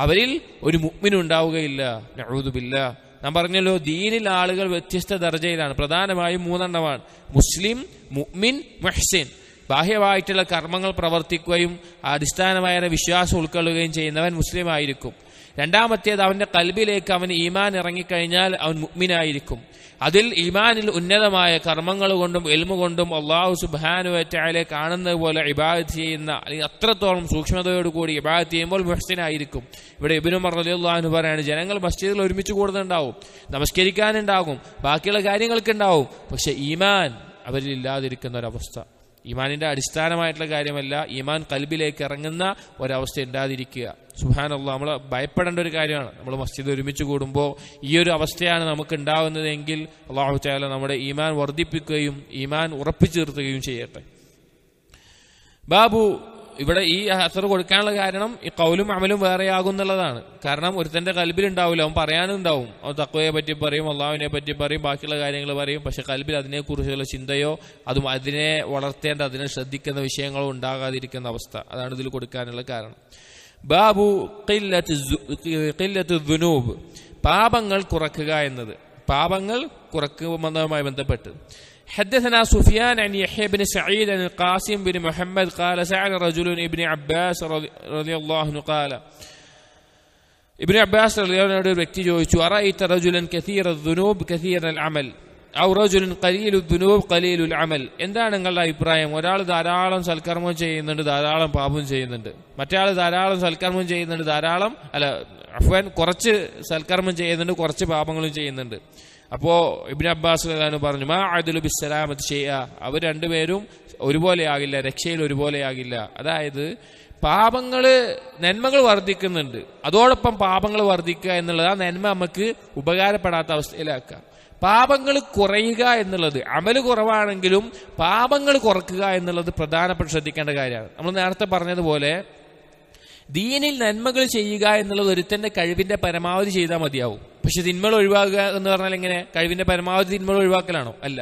Speaker 1: അവരിൽ ഒരു മുഅ്മിൻ ഉണ്ടാവുകയില്ല നഊദു നാം പറഞ്ഞല്ലോ ദീനിൽ ആളുകൾ വ്യത്യസ്ത ദർജയിലാണ് പ്രധാനമായും മൂന്നെണ്ണമാണ് മുസ്ലിം മുഅ്മിൻ മുഹ്സിൻ ബാഹ്യമായിട്ടുള്ള കർമ്മങ്ങൾ പ്രവർത്തിക്കുകയും അടിസ്ഥാനമായ വിശ്വാസം ഉൾക്കൊള്ളുകയും ചെയ്യുന്നവൻ മുസ്ലിം ആയിരിക്കും രണ്ടാമത്തേത് അവന്റെ കൽബിലേക്ക് അവൻ ഈമാൻ ഇറങ്ങിക്കഴിഞ്ഞാൽ അവൻ മുഗ്മിനായിരിക്കും അതിൽ ഈമാനിൽ ഉന്നതമായ കർമ്മങ്ങൾ കൊണ്ടും എൽമു കൊണ്ടും അള്ളാഹു സുബാനുവറ്റായാലെ കാണുന്നത് പോലെ ഇബാദത്ത് ചെയ്യുന്ന അല്ലെങ്കിൽ അത്രത്തോളം സൂക്ഷ്മതയോടുകൂടി ഇബാദത്ത് ചെയ്യുമ്പോൾ മുഹസിനായിരിക്കും ഇവിടെ ഇബിനു അലിയുള്ളഹാനു പറയാണ് ജനങ്ങൾ മസ്ജിദിൽ ഒരുമിച്ച് കൂടുന്നുണ്ടാവും നമസ്കരിക്കാനുണ്ടാകും ബാക്കിയുള്ള കാര്യങ്ങൾക്കുണ്ടാവും പക്ഷെ ഈമാൻ ഇല്ലാതിരിക്കുന്ന ഒരവസ്ഥ ഇമാനിന്റെ അടിസ്ഥാനമായിട്ടുള്ള കാര്യമല്ല ഈമാൻ കൽബിലേക്ക് ഇറങ്ങുന്ന ഒരവസ്ഥ ഉണ്ടാതിരിക്കുക സുഹാനുള്ള നമ്മൾ ഭയപ്പെടേണ്ട ഒരു കാര്യമാണ് നമ്മൾ മസ്ജിദ് ഒരുമിച്ച് കൂടുമ്പോൾ ഈ ഒരു അവസ്ഥയാണ് നമുക്ക് ഉണ്ടാകുന്നതെങ്കിൽ അള്ളാഹു ചാല നമ്മുടെ ഈമാൻ വർദ്ധിപ്പിക്കുകയും ഈമാൻ ഉറപ്പിച്ചു നിർത്തുകയും ചെയ്യട്ടെ ബാബു ഇവിടെ ഈ അസർ കൊടുക്കാനുള്ള കാരണം ഈ കൗലും അമലും വേറെയാകും എന്നുള്ളതാണ് കാരണം ഒരുത്തന്റെ കൽബിലുണ്ടാവില്ല അവൻ പറയാനുണ്ടാവും അവൻ തക്കവയെ പറ്റി പറയും അള്ളാവിനെ പറ്റി പറയും ബാക്കിയുള്ള കാര്യങ്ങൾ പറയും പക്ഷെ കൽബിൽ അതിനെക്കുറിച്ചുള്ള ചിന്തയോ അതും അതിനെ വളർത്തേണ്ട അതിനെ ശ്രദ്ധിക്കുന്ന വിഷയങ്ങളോ ഉണ്ടാകാതിരിക്കുന്ന അവസ്ഥ അതാണ് ഇതിൽ കൊടുക്കാനുള്ള കാരണം ബാബു ദുനൂബ് പാപങ്ങൾ കുറക്കുക എന്നത് പാപങ്ങൾ കുറക്കുന്നതുമായി ബന്ധപ്പെട്ട് حدثنا سفيان عن يحيى بن سعيد عن القاسم بن محمد قال سأل رجل ابن عباس رضي الله عنه قال ابن عباس رضي الله عنه വ്യക്തി ചോദിച്ചു അറൈത്ത رجلا كثير الذنوب كثير العمل ഔ റജുലിൻ കലീലു ദുനൂബ് കലീലുൽ അമൽ എന്താണ് നിങ്ങളുടെ അഭിപ്രായം ഒരാൾ ധാരാളം സൽക്കർമ്മം ചെയ്യുന്നുണ്ട് ധാരാളം പാപം ചെയ്യുന്നുണ്ട് മറ്റേ ധാരാളം സൽക്കർമ്മം ചെയ്യുന്നുണ്ട് ധാരാളം അല്ല അഫ്വാൻ കുറച്ച് സൽക്കർമ്മം ചെയ്യുന്നുണ്ട് കുറച്ച് പാപങ്ങളും ചെയ്യുന്നുണ്ട് അപ്പോ ഇബിൻ അബ്ബാസ് പറഞ്ഞു മാ അദുലു ബിസ്സലാമത്ത് ചെയ്യുക അവർ രണ്ടുപേരും ഒരുപോലെയാകില്ല രക്ഷയിൽ ഒരുപോലെയാകില്ല അതായത് പാപങ്ങൾ നന്മകൾ വർദ്ധിക്കുന്നുണ്ട് അതോടൊപ്പം പാപങ്ങൾ വർദ്ധിക്കുക എന്നുള്ളത് ആ നന്മ നമുക്ക് ഉപകാരപ്പെടാത്ത അവസ്ഥയിലാക്കുക പാപങ്ങൾ കുറയുക എന്നുള്ളത് അമൽ കുറവാണെങ്കിലും പാപങ്ങൾ കുറക്കുക എന്നുള്ളത് പ്രധാനപ്പെട്ട് ശ്രദ്ധിക്കേണ്ട കാര്യമാണ് നമ്മൾ നേരത്തെ പറഞ്ഞതുപോലെ ദീനിൽ നന്മകൾ ചെയ്യുക എന്നുള്ളത് ഒരുത്തന്റെ കഴിവിന്റെ പരമാവധി ചെയ്താൽ മതിയാവും പക്ഷെ തിന്മകൾ ഒഴിവാക്കുക എന്ന് പറഞ്ഞാൽ എങ്ങനെ കഴിവിന്റെ പരമാവധി തിന്മകൾ ഒഴിവാക്കലാണോ അല്ല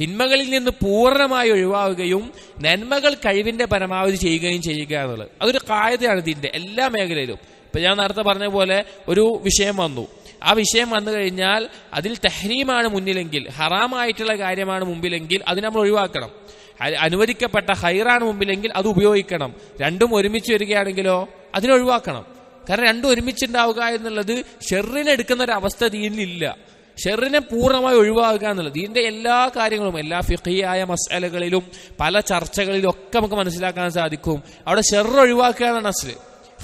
Speaker 1: തിന്മകളിൽ നിന്ന് പൂർണ്ണമായി ഒഴിവാവുകയും നന്മകൾ കഴിവിന്റെ പരമാവധി ചെയ്യുകയും ചെയ്യുക എന്നുള്ളത് അതൊരു കായതയാണ് ഇതിന്റെ എല്ലാ മേഖലയിലും ഇപ്പൊ ഞാൻ നേരത്തെ പറഞ്ഞ പോലെ ഒരു വിഷയം വന്നു ആ വിഷയം വന്നു കഴിഞ്ഞാൽ അതിൽ തെഹ്രീമാണ് മുന്നിലെങ്കിൽ ഹറാമായിട്ടുള്ള കാര്യമാണ് മുമ്പിലെങ്കിൽ അത് നമ്മൾ ഒഴിവാക്കണം അനുവദിക്കപ്പെട്ട ഹൈറാണ് മുമ്പിലെങ്കിൽ അത് ഉപയോഗിക്കണം രണ്ടും ഒരുമിച്ച് വരികയാണെങ്കിലോ അതിനൊഴിവാക്കണം കാരണം രണ്ടും ഒരുമിച്ചുണ്ടാവുക എന്നുള്ളത് ഷെറിനെ എടുക്കുന്ന ഒരു അവസ്ഥ ദീനിലില്ല ഷെറിനെ പൂർണ്ണമായി ഒഴിവാക്കുക എന്നുള്ളത് ഇതിന്റെ എല്ലാ കാര്യങ്ങളും എല്ലാ ഫിഹിയായ മസാലകളിലും പല ചർച്ചകളിലും ഒക്കെ നമുക്ക് മനസ്സിലാക്കാൻ സാധിക്കും അവിടെ ഷെർ ഒഴിവാക്കുക എന്നാണ് അസല്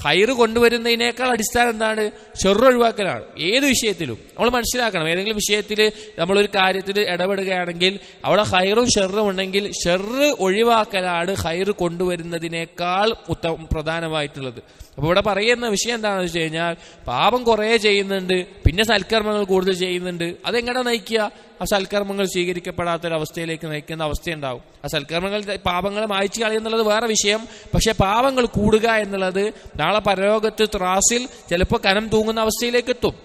Speaker 1: ഹൈറ് കൊണ്ടുവരുന്നതിനേക്കാൾ അടിസ്ഥാനം എന്താണ് ഷെറ് ഒഴിവാക്കലാണ് ഏത് വിഷയത്തിലും നമ്മൾ മനസ്സിലാക്കണം ഏതെങ്കിലും വിഷയത്തിൽ നമ്മളൊരു കാര്യത്തിൽ ഇടപെടുകയാണെങ്കിൽ അവിടെ ഹൈറും ഷെറും ഉണ്ടെങ്കിൽ ഷെറ് ഒഴിവാക്കലാണ് ഹൈറ് കൊണ്ടുവരുന്നതിനേക്കാൾ പ്രധാനമായിട്ടുള്ളത് അപ്പോൾ ഇവിടെ പറയുന്ന വിഷയം എന്താണെന്ന് വെച്ച് കഴിഞ്ഞാൽ പാപം കുറേ ചെയ്യുന്നുണ്ട് പിന്നെ സൽക്കർമ്മങ്ങൾ കൂടുതൽ ചെയ്യുന്നുണ്ട് അതെങ്ങനെ നയിക്കുക ആ സൽക്കർമ്മങ്ങൾ സ്വീകരിക്കപ്പെടാത്ത ഒരു അവസ്ഥയിലേക്ക് നയിക്കുന്ന അവസ്ഥയുണ്ടാവും ആ സൽക്കർമ്മങ്ങൾ പാപങ്ങൾ മായ്ച്ചു കളയുക എന്നുള്ളത് വേറെ വിഷയം പക്ഷെ പാപങ്ങൾ കൂടുക എന്നുള്ളത് നാളെ പരലോകത്ത് ത്രാസിൽ ചിലപ്പോൾ കനം തൂങ്ങുന്ന അവസ്ഥയിലേക്ക് എത്തും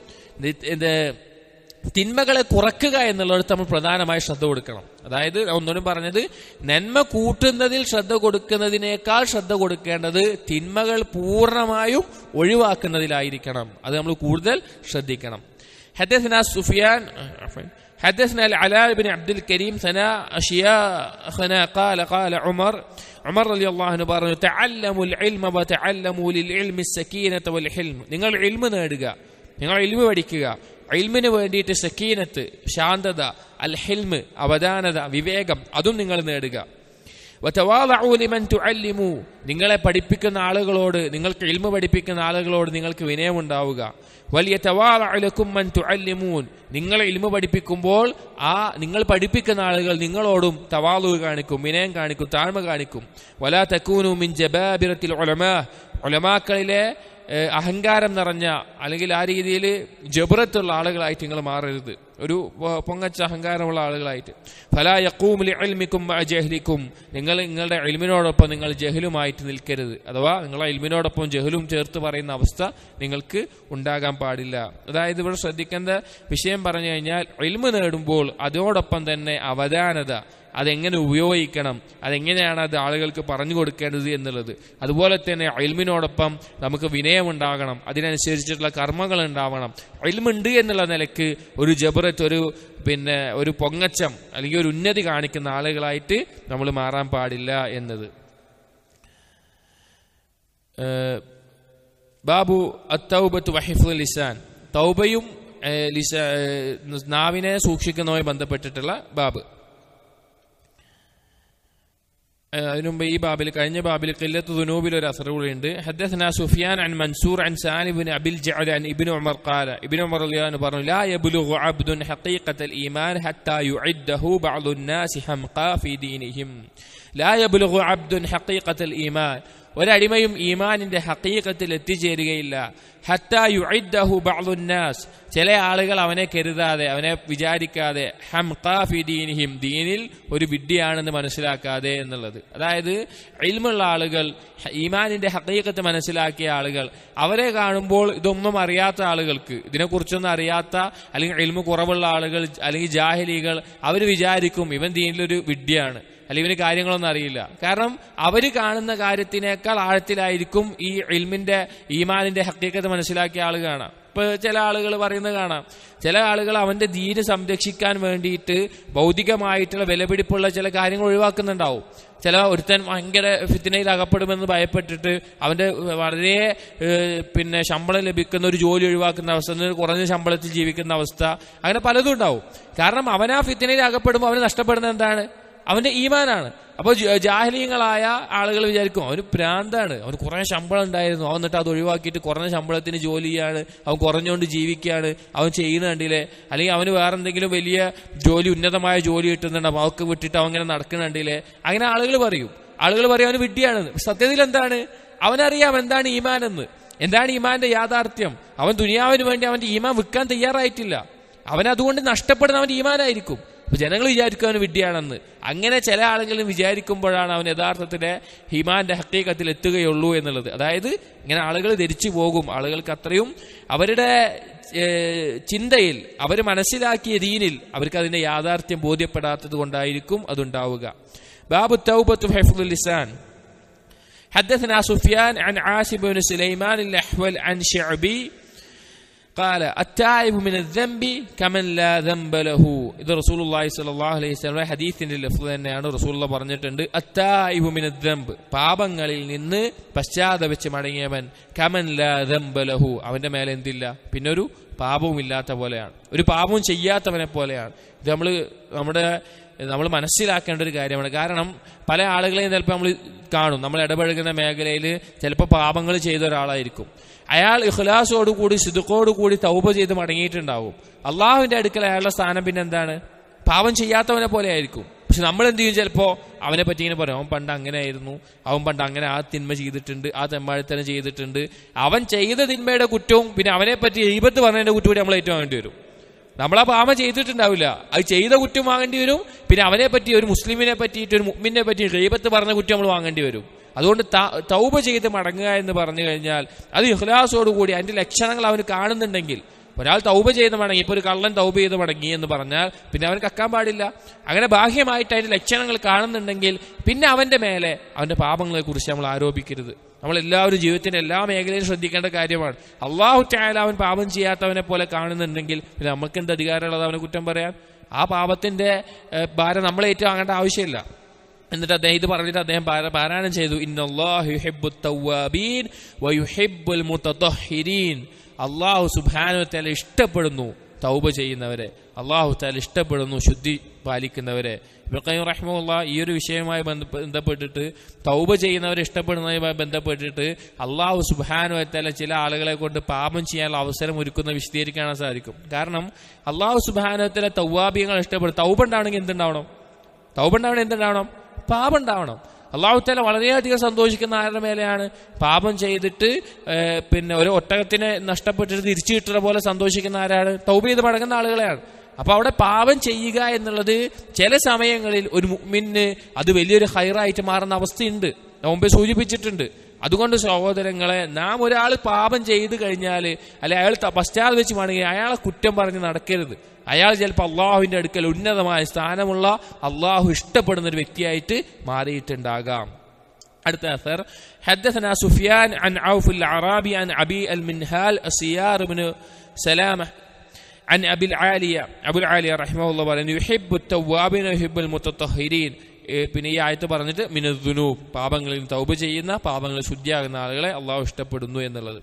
Speaker 1: തിന്മകളെ കുറക്കുക എന്നുള്ളത് നമ്മൾ പ്രധാനമായി ശ്രദ്ധ കൊടുക്കണം അതായത് ഒന്നോടും പറഞ്ഞത് നന്മ കൂട്ടുന്നതിൽ ശ്രദ്ധ കൊടുക്കുന്നതിനേക്കാൾ ശ്രദ്ധ കൊടുക്കേണ്ടത് തിന്മകൾ പൂർണ്ണമായും ഒഴിവാക്കുന്നതിലായിരിക്കണം അത് നമ്മൾ കൂടുതൽ ശ്രദ്ധിക്കണം സുഫിയാൻ سفيان حدثنا العلاء അബ്ദുൽ കരീം സന അഷിയ أشياخنا ഖാല ഖാല عمر ഉമർ رضي الله عنه പറഞ്ഞു تعلموا العلم وتعلموا للعلم السكينة والحلم നിങ്ങൾ ഇൽമ നേടുക നിങ്ങൾ ഇൽമ പഠിക്കുക ഇൽമിന് വേണ്ടിയിട്ട് സക്കീനത്ത് ശാന്തത അൽ ഹിൽമ് അവധാനത വിവേകം അതും നിങ്ങൾ നേടുക നിങ്ങളെ പഠിപ്പിക്കുന്ന ആളുകളോട് നിങ്ങൾക്ക് ഇൽമ പഠിപ്പിക്കുന്ന ആളുകളോട് നിങ്ങൾക്ക് വിനയമുണ്ടാവുക വലിയ തവാലുമൂൻ നിങ്ങളെ ഇൽമ പഠിപ്പിക്കുമ്പോൾ ആ നിങ്ങൾ പഠിപ്പിക്കുന്ന ആളുകൾ നിങ്ങളോടും തവാലു കാണിക്കും വിനയം കാണിക്കും താഴ്മ കാണിക്കും വലാ തക്കൂനു മിൻ ജബാബിറത്തിൽ ഒലമാക്കളിലെ അഹങ്കാരം നിറഞ്ഞ അല്ലെങ്കിൽ ആ രീതിയിൽ ജബുറത്തുള്ള ആളുകളായിട്ട് നിങ്ങൾ മാറരുത് ഒരു പൊങ്ങച്ച അഹങ്കാരമുള്ള ആളുകളായിട്ട് ഫലാ യക്കൂം അൽമിക്കും ജഹ്ലിക്കും നിങ്ങൾ നിങ്ങളുടെ അൽമിനോടൊപ്പം നിങ്ങൾ ജഹലുമായിട്ട് നിൽക്കരുത് അഥവാ നിങ്ങൾ അൽമിനോടൊപ്പം ജഹലും ചേർത്ത് പറയുന്ന അവസ്ഥ നിങ്ങൾക്ക് ഉണ്ടാകാൻ പാടില്ല അതായത് ഇവിടെ ശ്രദ്ധിക്കേണ്ട വിഷയം പറഞ്ഞു കഴിഞ്ഞാൽ എൽമ് നേടുമ്പോൾ അതോടൊപ്പം തന്നെ അവധാനത അതെങ്ങനെ ഉപയോഗിക്കണം അതെങ്ങനെയാണ് അത് ആളുകൾക്ക് പറഞ്ഞു കൊടുക്കേണ്ടത് എന്നുള്ളത് അതുപോലെ തന്നെ അയൽമിനോടൊപ്പം നമുക്ക് വിനയമുണ്ടാകണം അതിനനുസരിച്ചിട്ടുള്ള കർമ്മങ്ങൾ ഉണ്ടാവണം അയൽമുണ്ട് എന്നുള്ള നിലയ്ക്ക് ഒരു ജബറത്ത് ഒരു പിന്നെ ഒരു പൊങ്ങച്ചം അല്ലെങ്കിൽ ഒരു ഉന്നതി കാണിക്കുന്ന ആളുകളായിട്ട് നമ്മൾ മാറാൻ പാടില്ല എന്നത് ബാബു അത്തൗബത്ത് വഹിഫുൽ ലിസാൻ തൗബയും നാവിനെ സൂക്ഷിക്കുന്നതുമായി ബന്ധപ്പെട്ടിട്ടുള്ള ബാബ് അതിനു മുമ്പ് ഈ ബാബിൽ കഴിഞ്ഞ ബാബിൽ കില്ലത്ത് ദുനൂബിൽ ഒരു അസർ കൂടിയുണ്ട് ഹദ്ദസ്ന സുഫിയാൻ അൻ മൻസൂർ അൻ സാലിബിൻ അബിൽ ജഅൽ അൻ ഇബ്നു ഉമർ ഖാല ഇബ്നു ഉമർ റളിയല്ലാഹു പറഞ്ഞു ലാ യബ്ലുഗു അബ്ദുൻ ഹഖീഖത്തൽ ഈമാൻ ഹത്താ യുഇദ്ദഹു ബഅദുൻ നാസി ഹംഖാ ഫീ ദീനിഹിം ലാ യബ്ലുഗു അബ്ദുൻ ഹഖീഖത്തൽ ഈമാൻ ഒരടിമയും ഈമാനിന്റെ ഹക്കീക്കത്തിൽ എത്തിച്ചേരുകയില്ല ഹത്ത യുഇദ്ദഹു ബഅദുന്നാസ് ചില ആളുകൾ അവനെ കരുതാതെ അവനെ വിചാരിക്കാതെ ഹംഖാഫി ദീനിഹിം ദീനിൽ ഒരു വിഡ്ഢിയാണെന്ന് മനസ്സിലാക്കാതെ എന്നുള്ളത് അതായത് ഇൽമുള്ള ആളുകൾ ഈമാനിന്റെ ഹക്കീക്കത്ത് മനസ്സിലാക്കിയ ആളുകൾ അവരെ കാണുമ്പോൾ ഇതൊന്നും അറിയാത്ത ആളുകൾക്ക് ഇതിനെക്കുറിച്ചൊന്നും അറിയാത്ത അല്ലെങ്കിൽ ഇൽമു കുറവുള്ള ആളുകൾ അല്ലെങ്കിൽ ജാഹലികൾ അവർ വിചാരിക്കും ഇവൻ ദീനിലൊരു വിഡ്ഢിയാണ് അല്ലെ ഇവന് കാര്യങ്ങളൊന്നും അറിയില്ല കാരണം അവർ കാണുന്ന കാര്യത്തിനേക്കാൾ ആഴത്തിലായിരിക്കും ഈ ഇൽമിന്റെ ഈമാനിന്റെ ഹക്കീക്കത്ത് മനസ്സിലാക്കിയ ആൾ കാണാം ഇപ്പൊ ചില ആളുകൾ പറയുന്നത് കാണാം ചില ആളുകൾ അവന്റെ ദീന് സംരക്ഷിക്കാൻ വേണ്ടിയിട്ട് ഭൗതികമായിട്ടുള്ള വിലപിടിപ്പുള്ള ചില കാര്യങ്ങൾ ഒഴിവാക്കുന്നുണ്ടാവും ചില ഒരുത്തൻ ഭയങ്കര ഫിത്തിനയിൽ അകപ്പെടുമെന്ന് ഭയപ്പെട്ടിട്ട് അവന്റെ വളരെ പിന്നെ ശമ്പളം ലഭിക്കുന്ന ഒരു ജോലി ഒഴിവാക്കുന്ന അവസ്ഥ കുറഞ്ഞ ശമ്പളത്തിൽ ജീവിക്കുന്ന അവസ്ഥ അങ്ങനെ പലതും ഉണ്ടാവും കാരണം അവൻ ആ ഫിത്തിനയിൽ അകപ്പെടുമ്പോൾ അവന് നഷ്ടപ്പെടുന്നത് എന്താണ് അവന്റെ ഈമാനാണ് അപ്പോൾ ജാഹലീയങ്ങളായ ആളുകൾ വിചാരിക്കും അവന് പ്രാന്താണ് അവന് കുറേ ശമ്പളം ഉണ്ടായിരുന്നു അവൻ എന്നിട്ട് അത് ഒഴിവാക്കിയിട്ട് കുറഞ്ഞ ശമ്പളത്തിന് ജോലി ചെയ്യാണ് അവൻ കുറഞ്ഞുകൊണ്ട് ജീവിക്കുകയാണ് അവൻ ചെയ്യുന്ന കണ്ടില്ലേ അല്ലെങ്കിൽ അവന് വേറെ എന്തെങ്കിലും വലിയ ജോലി ഉന്നതമായ ജോലി കിട്ടുന്നുണ്ട് അവക്ക് വിട്ടിട്ട് അവങ്ങനെ നടക്കുന്നുണ്ടല്ലേ അങ്ങനെ ആളുകൾ പറയും ആളുകൾ പറയും അവന് വിഡ്ഢിയാണ് സത്യത്തിൽ എന്താണ് അവനറിയാം എന്താണ് ഈമാനെന്ന് എന്താണ് ഈമാന്റെ യാഥാർത്ഥ്യം അവൻ ദുനിയാവിന് വേണ്ടി അവന്റെ ഈമാൻ വിൽക്കാൻ തയ്യാറായിട്ടില്ല അവൻ അതുകൊണ്ട് നഷ്ടപ്പെടുന്ന അവന്റെ ഈമാനായിരിക്കും അപ്പോൾ ജനങ്ങൾ വിചാരിക്കും അവന് വിഡ്ഢിയാണെന്ന് അങ്ങനെ ചില ആളുകളും വിചാരിക്കുമ്പോഴാണ് അവൻ യഥാർത്ഥത്തിലെ ഹിമാന്റെ ഹക്കീകത്തിൽ എത്തുകയുള്ളൂ എന്നുള്ളത് അതായത് ഇങ്ങനെ ആളുകൾ ധരിച്ചു പോകും ആളുകൾക്ക് അത്രയും അവരുടെ ചിന്തയിൽ അവർ മനസ്സിലാക്കിയ ദീനിൽ അവർക്ക് അതിന്റെ യാഥാർത്ഥ്യം ബോധ്യപ്പെടാത്തത് കൊണ്ടായിരിക്കും അതുണ്ടാവുക ബാബു തൗബത്തു ഹൈഫുൽ ഇസാൻ حدثنا سفيان عن بن سليمان عن شعبي قال التائب من الذنب كمن لا ذنب له ഇത് റസൂലുള്ളാഹി സ്വല്ലല്ലാഹു അലൈഹി വസല്ലം ഹദീസിന്റെ ലഫ്സ് തന്നെയാണ് റസൂലുള്ള പറഞ്ഞിട്ടുണ്ട് അത്തായിബു മിന ദംബ് പാപങ്ങളിൽ നിന്ന് പശ്ചാത്തപിച്ച് മടങ്ങിയവൻ കമൻ ലാ ദംബ ലഹു അവന്റെ മേലെ എന്തില്ല പിന്നൊരു പാപവും ഇല്ലാത്ത പോലെയാണ് ഒരു പാപവും ചെയ്യാത്തവനെ പോലെയാണ് ഇത് നമ്മൾ നമ്മുടെ നമ്മൾ മനസ്സിലാക്കേണ്ട ഒരു കാര്യമാണ് കാരണം പല ആളുകളെയും ചിലപ്പോൾ നമ്മൾ കാണും നമ്മൾ ഇടപഴകുന്ന മേഖലയിൽ ചിലപ്പോൾ പാപങ്ങൾ ചെയ്ത ഒരാളായിരിക്കും അയാൾ ഇഖ്ലാസോടുകൂടി കൂടി കൂടി തൗബ ചെയ്ത് മടങ്ങിയിട്ടുണ്ടാവും അള്ളാഹുവിൻ്റെ അടുക്കൽ അയാളുടെ സ്ഥാനം പിന്നെ എന്താണ് പാപം ചെയ്യാത്തവനെ പോലെ ആയിരിക്കും പക്ഷെ നമ്മൾ എന്ത് ചെയ്യും ചിലപ്പോൾ അവനെ പറ്റി ഇങ്ങനെ പറയും അവൻ പണ്ട് അങ്ങനെ ആയിരുന്നു അവൻ പണ്ട് അങ്ങനെ ആ തിന്മ ചെയ്തിട്ടുണ്ട് ആ തെമ്മാഴ്ത്തനം ചെയ്തിട്ടുണ്ട് അവൻ ചെയ്ത തിന്മയുടെ കുറ്റവും പിന്നെ അവനെ പറ്റി ഈപത്ത് പറഞ്ഞതിൻ്റെ കുറ്റവും നമ്മൾ ഏറ്റവും വേണ്ടി വരും നമ്മൾ ആ പാമ ചെയ്തിട്ടുണ്ടാവില്ല അത് ചെയ്ത കുറ്റം വാങ്ങേണ്ടി വരും പിന്നെ അവനെ പറ്റി ഒരു മുസ്ലിമിനെ പറ്റിയിട്ട് ഒരു മുമ്മിനെ പറ്റി റീബത്ത് പറഞ്ഞ കുറ്റം നമ്മൾ വാങ്ങേണ്ടി വരും അതുകൊണ്ട് തൗബ ചെയ്ത് മടങ്ങുക എന്ന് പറഞ്ഞു കഴിഞ്ഞാൽ അത് ഇഹ്ലാസോടുകൂടി അതിന്റെ ലക്ഷണങ്ങൾ അവന് കാണുന്നുണ്ടെങ്കിൽ ഒരാൾ തൗബ ചെയ്ത് മടങ്ങി ഇപ്പൊ ഒരു കള്ളൻ തൗബ ചെയ്ത് മടങ്ങി എന്ന് പറഞ്ഞാൽ പിന്നെ അവൻ കക്കാൻ പാടില്ല അങ്ങനെ ബാഹ്യമായിട്ട് അതിന്റെ ലക്ഷണങ്ങൾ കാണുന്നുണ്ടെങ്കിൽ പിന്നെ അവന്റെ മേലെ അവന്റെ പാപങ്ങളെ കുറിച്ച് നമ്മൾ ആരോപിക്കരുത് നമ്മൾ എല്ലാവരും ജീവിതത്തിന്റെ എല്ലാ മേഖലയിലും ശ്രദ്ധിക്കേണ്ട കാര്യമാണ് അള്ളാഹു ചായാലും അവൻ പാപം ചെയ്യാത്തവനെ പോലെ കാണുന്നുണ്ടെങ്കിൽ പിന്നെ നമുക്ക് എന്ത് അധികാരമുള്ളത് അവനെ കുറ്റം പറയാൻ ആ പാപത്തിന്റെ ഭാരം നമ്മൾ നമ്മളേറ്റുവാങ്ങേണ്ട ആവശ്യമില്ല എന്നിട്ട് അദ്ദേഹം ഇത് പറഞ്ഞിട്ട് അദ്ദേഹം പാരായണം ചെയ്തു ഇന്നല്ലാഹു യുഹിബ്ബുത്തവ്വാബീൻ വയുഹിബ്ബുൽ മുത്തത്തൊഹീൻ അള്ളാഹു സുബാനുവത്താല ഇഷ്ടപ്പെടുന്നു തൗബ ചെയ്യുന്നവരെ അള്ളാഹു താല ഇഷ്ടപ്പെടുന്നു ശുദ്ധി പാലിക്കുന്നവരെ ഇബ്രഹീം റഹ്മുള്ള ഈ ഒരു വിഷയവുമായി ബന്ധപ്പെട്ടിട്ട് തൗബ ചെയ്യുന്നവരെ ഇഷ്ടപ്പെടുന്നതുമായി ബന്ധപ്പെട്ടിട്ട് അള്ളാഹു സുബാനുവത്തല ചില ആളുകളെ കൊണ്ട് പാപം ചെയ്യാനുള്ള അവസരം ഒരുക്കുന്ന വിശദീകരിക്കാൻ സാധിക്കും കാരണം അള്ളാഹു സുബാനുവത്തല തൗവാബിയങ്ങൾ ഇഷ്ടപ്പെടും തൗബ ഉണ്ടാവണമെങ്കിൽ എന്തുണ്ടാവണം തൗബ ഉണ്ടാവണം എന്തുണ്ടാവണം പാപം ഉണ്ടാവണം അള്ളാഹുത്തല വളരെയധികം സന്തോഷിക്കുന്ന ആരുടെ മേലെയാണ് പാപം ചെയ്തിട്ട് പിന്നെ ഒരു ഒട്ടകത്തിനെ നഷ്ടപ്പെട്ടിട്ട് തിരിച്ചു കിട്ടുന്ന പോലെ സന്തോഷിക്കുന്ന ആരാണ് തൗബ ചെയ്ത് മടങ്ങുന്ന ആളുകളെയാണ് അപ്പൊ അവിടെ പാപം ചെയ്യുക എന്നുള്ളത് ചില സമയങ്ങളിൽ ഒരു മിന്ന് അത് വലിയൊരു ഹൈറായിട്ട് മാറുന്ന അവസ്ഥയുണ്ട് നോമ്പെ സൂചിപ്പിച്ചിട്ടുണ്ട് അതുകൊണ്ട് സഹോദരങ്ങളെ നാം ഒരാൾ പാപം ചെയ്തു കഴിഞ്ഞാൽ അല്ലെ അയാൾ പശ്ചാത്തലം വെച്ച് വേണമെങ്കിൽ അയാളെ കുറ്റം പറഞ്ഞ് നടക്കരുത് അയാൾ ചിലപ്പോൾ അള്ളാഹുവിൻ്റെ അടുക്കൽ ഉന്നതമായ സ്ഥാനമുള്ള അള്ളാഹു ഇഷ്ടപ്പെടുന്ന ഒരു വ്യക്തിയായിട്ട് മാറിയിട്ടുണ്ടാകാം അടുത്ത അസർ حدثنا സുഫിയാൻ അൻ ഔഫുൽ العرابي അൻ أبي المنهال السيار بن سلامة عن أبي العالية أبو العالية رحمه الله പറഞ്ഞു യുഹിബ്ബു التوابين യുഹിബ്ബുൽ المتطهرين പിന്നെ ഈ ആയത്ത് പറഞ്ഞിട്ട് മിനദ്ദുനൂബ് പാപങ്ങളിൽ തൗബ ചെയ്യുന്ന പാപങ്ങളിൽ ശുദ്ധിയാകുന്ന ആളുകളെ അള്ളാഹു ഇഷ്ടപ്പെടുന്നു എന്നുള്ളത്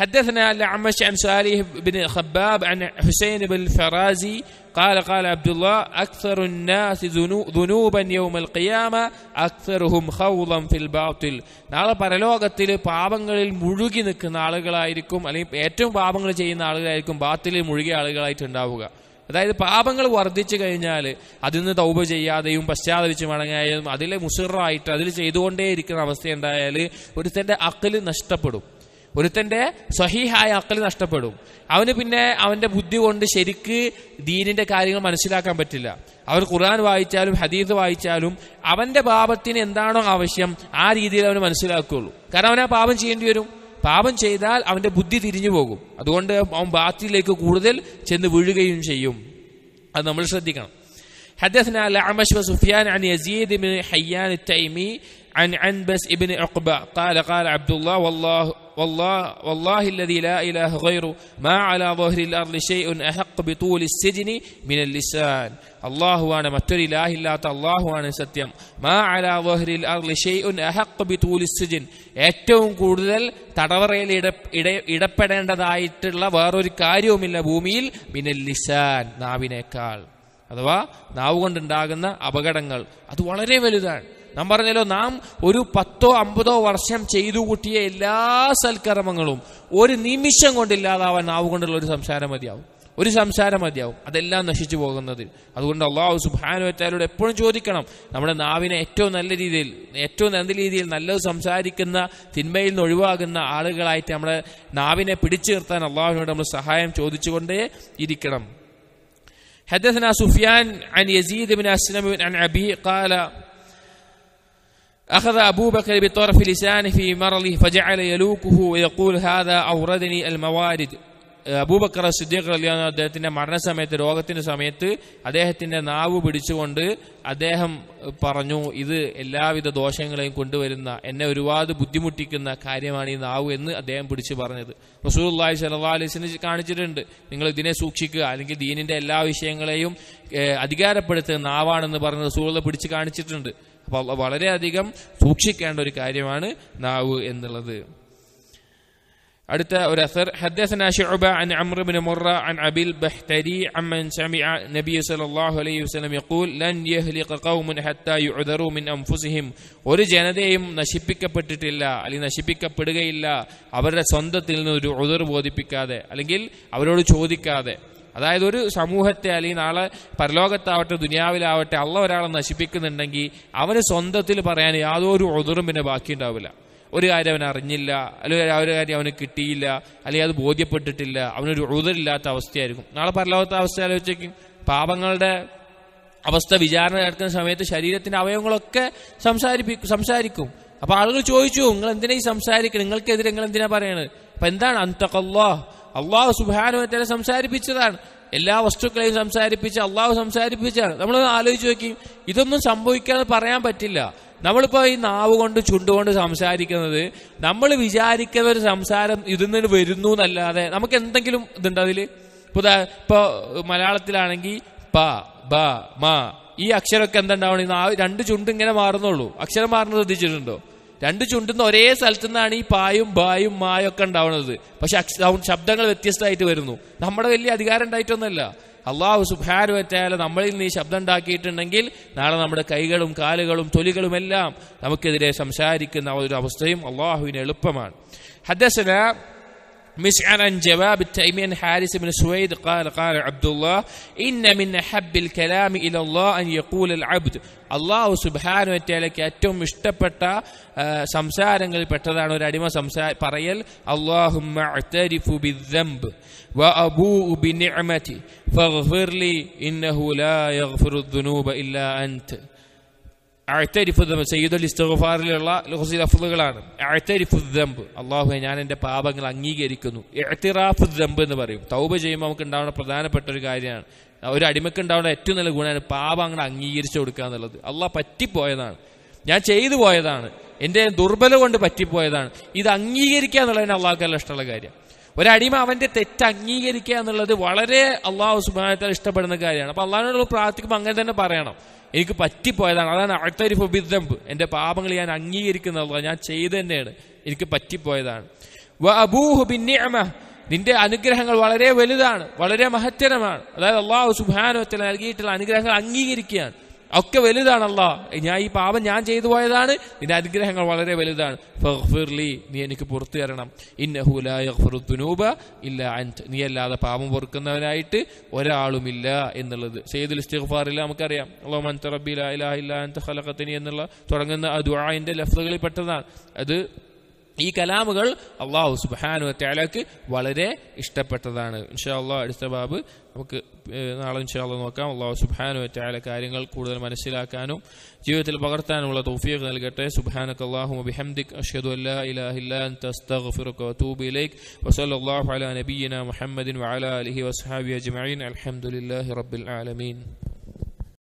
Speaker 1: حدثنا الأعمش عن سؤاله بن خباب عن حسين بن الفرازي قال قال عبد الله أكثر الناس ذنوبا يوم القيامة أكثرهم خوضا في الباطل നാളെ പരലോകത്തിൽ പാപങ്ങളിൽ മുഴുകി നിൽക്കുന്ന ആളുകളായിരിക്കും അല്ലെങ്കിൽ ഏറ്റവും പാപങ്ങൾ ചെയ്യുന്ന ആളുകളായിരിക്കും ബാത്തിലിൽ മുഴുകിയ ആളുകളായിട്ടുണ്ടാവുക അതായത് പാപങ്ങൾ വർദ്ധിച്ചു കഴിഞ്ഞാൽ അതിൽ നിന്ന് തൗപ ചെയ്യാതെയും പശ്ചാത്തലിച്ച് മടങ്ങിയാലും അതിലെ മുസിറായിട്ട് അതിൽ ചെയ്തുകൊണ്ടേയിരിക്കുന്ന അവസ്ഥ ഉണ്ടായാൽ ഒരുത്തൻ്റെ അക്കല് നഷ്ടപ്പെടും ഒരുത്തന്റെ സ്വഹീഹായ അക്കൽ നഷ്ടപ്പെടും അവന് പിന്നെ അവന്റെ ബുദ്ധി കൊണ്ട് ശരിക്ക് ദീനിന്റെ കാര്യങ്ങൾ മനസ്സിലാക്കാൻ പറ്റില്ല അവർ ഖുർആൻ വായിച്ചാലും ഹദീദ് വായിച്ചാലും അവന്റെ പാപത്തിന് എന്താണോ ആവശ്യം ആ രീതിയിൽ അവന് മനസ്സിലാക്കുകയുള്ളൂ കാരണം അവനാ പാപം ചെയ്യേണ്ടി വരും പാപം ചെയ്താൽ അവന്റെ ബുദ്ധി തിരിഞ്ഞു പോകും അതുകൊണ്ട് അവൻ ബാത്തിലേക്ക് കൂടുതൽ ചെന്ന് വീഴുകയും ചെയ്യും അത് നമ്മൾ ശ്രദ്ധിക്കണം حدثنا الأعمش وسفيان عن يزيد بن حيان التيمي عن عنبس ابن عقبة قال قال عبد الله والله والله والله الذي لا إله غيره ما على ظهر الأرض شيء أحق بطول السجن من اللسان الله وانا ما لا إلا الله وانا ستيم ما على ظهر الأرض شيء أحق بطول السجن ഏറ്റവും കൂടുതൽ തടവറയിൽ ഇടപെടേണ്ടതായിട്ടുള്ള വേറൊരു കാര്യവുമില്ല ഭൂമിയിൽ മിനൽ ലിസാൻ നാവിനേക്കാൾ അഥവാ നാവ് കൊണ്ടുണ്ടാകുന്ന അപകടങ്ങൾ അത് വളരെ വലുതാണ് നാം പറഞ്ഞല്ലോ നാം ഒരു പത്തോ അമ്പതോ വർഷം ചെയ്തു കൂട്ടിയ എല്ലാ സൽക്കർമ്മങ്ങളും ഒരു നിമിഷം കൊണ്ടില്ലാതാവാൻ നാവ് കൊണ്ടുള്ള ഒരു സംസാരം മതിയാവും ഒരു സംസാരം മതിയാവും അതെല്ലാം നശിച്ചു പോകുന്നത് അതുകൊണ്ട് അള്ളാഹു സുബാനുവറ്റാലോട് എപ്പോഴും ചോദിക്കണം നമ്മുടെ നാവിനെ ഏറ്റവും നല്ല രീതിയിൽ ഏറ്റവും നല്ല രീതിയിൽ നല്ലത് സംസാരിക്കുന്ന തിന്മയിൽ നിന്ന് ഒഴിവാകുന്ന ആളുകളായിട്ട് നമ്മുടെ നാവിനെ പിടിച്ചു നിർത്താൻ അള്ളാഹുവിനോട് നമ്മൾ സഹായം ചോദിച്ചുകൊണ്ടേ ഇരിക്കണം حدثنا سفيان عن يزيد بن أسلم عن أبيه قال أخذ أبو بكر بطرف لسانه في مرله فجعل يلوكه ويقول هذا أوردني الموارد അബൂബക്കർ സിദ്ദീഖ് അലിയാണ് അദ്ദേഹത്തിന്റെ മരണസമയത്ത് രോഗത്തിന്റെ സമയത്ത് അദ്ദേഹത്തിന്റെ നാവ് പിടിച്ചുകൊണ്ട് അദ്ദേഹം പറഞ്ഞു ഇത് എല്ലാവിധ ദോഷങ്ങളെയും കൊണ്ടുവരുന്ന എന്നെ ഒരുപാട് ബുദ്ധിമുട്ടിക്കുന്ന കാര്യമാണ് ഈ നാവ് എന്ന് അദ്ദേഹം പിടിച്ചു പറഞ്ഞത് റസൂലി സലഹ്ലിസിന് കാണിച്ചിട്ടുണ്ട് നിങ്ങൾ ഇതിനെ സൂക്ഷിക്കുക അല്ലെങ്കിൽ ദീനിന്റെ എല്ലാ വിഷയങ്ങളെയും അധികാരപ്പെടുത്തുന്ന നാവാണെന്ന് പറഞ്ഞ് റസൂളെ പിടിച്ച് കാണിച്ചിട്ടുണ്ട് അപ്പോൾ വളരെയധികം സൂക്ഷിക്കേണ്ട ഒരു കാര്യമാണ് നാവ് എന്നുള്ളത് അടുത്ത ഒരു അസർ ഹദ്ദസന ഷുഅബ عمرو بن مرة അൻ അബിൽ ബഹ്തരി عمن സമിഅ النبي സല്ലല്ലാഹു അലൈഹി വസല്ലം യഖൂൽ ലൻ യഹ്ലിഖ ഖൗമുൻ ഹത്താ حتى മിൻ അൻഫുസിഹിം ഒരു ജനതയും നശിപ്പിക്കപ്പെട്ടിട്ടില്ല അല്ലെങ്കിൽ നശിപ്പിക്കപ്പെടുകയില്ല അവരുടെ സ്വന്തത്തിൽ നിന്ന് ഒരു ഉദർ ബോധിപ്പിക്കാതെ അല്ലെങ്കിൽ അവരോട് ചോദിക്കാതെ അതായത് ഒരു സമൂഹത്തെ അല്ലെങ്കിൽ നാളെ പരലോകത്താവട്ടെ ദുനിയാവിലാവട്ടെ അള്ള ഒരാളെ നശിപ്പിക്കുന്നുണ്ടെങ്കിൽ അവന് സ്വന്തത്തിൽ പറയാൻ യാതൊരു ഉദറും പിന്നെ ബാക്കിയുണ്ടാവില്ല ഒരു കാര്യം അവൻ അറിഞ്ഞില്ല അല്ലെങ്കിൽ ആ ഒരു കാര്യം അവന് കിട്ടിയില്ല അല്ലെങ്കിൽ അത് ബോധ്യപ്പെട്ടിട്ടില്ല അവനൊരു ഉറുതലില്ലാത്ത അവസ്ഥയായിരിക്കും നാളെ പരലോകത്തെ അവസ്ഥ ആലോചിക്കും പാപങ്ങളുടെ അവസ്ഥ വിചാരണ നടക്കുന്ന സമയത്ത് ശരീരത്തിന്റെ അവയവങ്ങളൊക്കെ സംസാരിപ്പിക്കും സംസാരിക്കും അപ്പൊ ആളുകൾ ചോദിച്ചു നിങ്ങൾ എന്തിനാ ഈ സംസാരിക്കുന്നത് നിങ്ങൾക്കെതിരെ നിങ്ങൾ എന്തിനാ പറയുന്നത് അപ്പൊ എന്താണ് അന്തക്കല്ലോ അള്ളാഹു സുബാനുവത്തെ സംസാരിപ്പിച്ചതാണ് എല്ലാ വസ്തുക്കളെയും സംസാരിപ്പിച്ച് അള്ളാഹു സംസാരിപ്പിച്ചാണ് നമ്മൾ ആലോചിച്ച് നോക്കി ഇതൊന്നും സംഭവിക്കാതെ പറയാൻ പറ്റില്ല നമ്മളിപ്പോ ഈ നാവ് കൊണ്ട് ചുണ്ടുകൊണ്ട് സംസാരിക്കുന്നത് നമ്മൾ വിചാരിക്കുന്ന ഒരു സംസാരം ഇതിൽ വരുന്നു എന്നല്ലാതെ നമുക്ക് എന്തെങ്കിലും ഇതുണ്ട് അതിൽ ഇപ്പൊ മലയാളത്തിലാണെങ്കിൽ പ ബ മ ഈ അക്ഷരമൊക്കെ എന്തുണ്ടാവണം ഈ നാവ് രണ്ട് ചുണ്ട് ഇങ്ങനെ മാറുന്നുള്ളൂ അക്ഷരം മാറുന്നത് ശ്രദ്ധിച്ചിട്ടുണ്ടോ രണ്ട് ചുണ്ടുന്ന ഒരേ സ്ഥലത്തു നിന്നാണ് ഈ പായും ബായും മായൊക്കെ ഉണ്ടാവുന്നത് പക്ഷെ ശബ്ദങ്ങൾ വ്യത്യസ്തമായിട്ട് വരുന്നു നമ്മുടെ വലിയ അധികാരം ഉണ്ടായിട്ടൊന്നുമല്ല അള്ളാഹു സുബാനുവറ്റാൽ നമ്മളിൽ നീ ശബ്ദം ഉണ്ടാക്കിയിട്ടുണ്ടെങ്കിൽ നാളെ നമ്മുടെ കൈകളും കാലുകളും തൊലികളും എല്ലാം നമുക്കെതിരെ സംസാരിക്കുന്ന ഒരു അവസ്ഥയും അള്ളാഹുവിന് എളുപ്പമാണ് ഹദസന مسعر عن جواب التيمي عن حارث بن سويد قال قال عبد الله إن من أحب الكلام إلى الله أن يقول العبد الله سبحانه وتعالى كاتم സുബാനുവറ്റയിലേക്ക് سمسار انجل സംസാരങ്ങളിൽ ورادما سمسار അടിമ اللهم اعترف بالذنب وأبوء بنعمتي فاغفر لي إنه لا يغفر الذنوب إلا أنت അഴത്തരിഫു സയ്യിദുൽ ഇസ്തഗഫാറിലുള്ള ലഹുസി അഫുദുകളാണ് അഴത്തരിഫു അള്ളാഹു ഞാൻ എൻ്റെ പാപങ്ങൾ അംഗീകരിക്കുന്നു എഴത്തിറാഫു എന്ന് പറയും തൗബ ചെയ്യുമ്പോൾ നമുക്ക് ഉണ്ടാവുന്ന പ്രധാനപ്പെട്ട ഒരു കാര്യമാണ് ഒരു അടിമക്ക് ഉണ്ടാവുന്ന ഏറ്റവും നല്ല ഗുണമാണ് പാപം അങ്ങനെ അംഗീകരിച്ചു കൊടുക്കുക എന്നുള്ളത് അള്ളാഹ് പറ്റിപ്പോയതാണ് ഞാൻ ചെയ്തു പോയതാണ് എൻ്റെ ദുർബല കൊണ്ട് പറ്റിപ്പോയതാണ് ഇത് അംഗീകരിക്കുക എന്നുള്ളതിന് അള്ളാഹുക്കല്ല ഇഷ്ടമുള്ള കാര്യം ഒരടിമ അവന്റെ തെറ്റ് അംഗീകരിക്കുക എന്നുള്ളത് വളരെ അള്ളാഹു സുബാനത്താൽ ഇഷ്ടപ്പെടുന്ന കാര്യമാണ് അപ്പൊ അള്ളാഹിനോട് പ്രാർത്ഥിക്കുമ്പോൾ അങ്ങനെ തന്നെ പറയണം എനിക്ക് പറ്റിപ്പോയതാണ് അതാണ് അഴത്തരിഫ് ബിദ്ദംബ് എൻ്റെ പാപങ്ങൾ ഞാൻ അംഗീകരിക്കുന്നതല്ല ഞാൻ ചെയ്ത് തന്നെയാണ് എനിക്ക് പറ്റിപ്പോയതാണ് വ അബൂഹു ബിന്നിഅമ നിന്റെ അനുഗ്രഹങ്ങൾ വളരെ വലുതാണ് വളരെ മഹത്തരമാണ് അതായത് അള്ളാഹു സുബാനോത്തിൽ നൽകിയിട്ടുള്ള അനുഗ്രഹങ്ങൾ അംഗീകരിക്കുകയാണ് ഒക്കെ വലുതാണല്ല ഞാൻ ഈ പാപം ഞാൻ ചെയ്തു പോയതാണ് നിന്റെ അനുഗ്രഹങ്ങൾ വളരെ വലുതാണ് ഫഹ്ഫിർലി നീ എനിക്ക് പുറത്തു തരണം ഇന്നഹുലൂബ ഇല്ല അൻറ്റ് നീ അല്ലാതെ പാപം പൊറുക്കുന്നവനായിട്ട് ഒരാളുമില്ല എന്നുള്ളത് സെയ്ദുൽ ഇസ്തിഗ്ഫാറിൽ നമുക്കറിയാം അള്ളോ മൻ റബ്ബി ഇലാഹ ഇല്ല അൻത എന്നുള്ള തുടങ്ങുന്ന ആ ദുആഇന്റെ പെട്ടതാണ് അത് ഈ കലാമുകൾ അള്ളാഹു സുബാനു തയാലക്ക് വളരെ ഇഷ്ടപ്പെട്ടതാണ് ഇൻഷാ അള്ളാഹ് അടുത്ത ബാബ് നമുക്ക് നാളെ ഇൻഷാല്ല നോക്കാം അള്ളാഹു സുബാനു വറ്റായ കാര്യങ്ങൾ കൂടുതൽ മനസ്സിലാക്കാനും ജീവിതത്തിൽ പകർത്താനുമുള്ള തൗഫീഖ് നൽകട്ടെ സുബാനക്ക് അള്ളാഹു ബിഹംദിക് അഷദു അല്ലാ ഇലാഹില്ലാ തസ്തഗ്ഫിറുക വതൂബു ഇലൈക് വസല്ലല്ലാഹു അലാ നബിയിന മുഹമ്മദിൻ വഅലാ അലിഹി വസ്ഹാബി അജ്മഈൻ അൽഹംദുലില്ലാഹി റബ്ബിൽ ആലമീൻ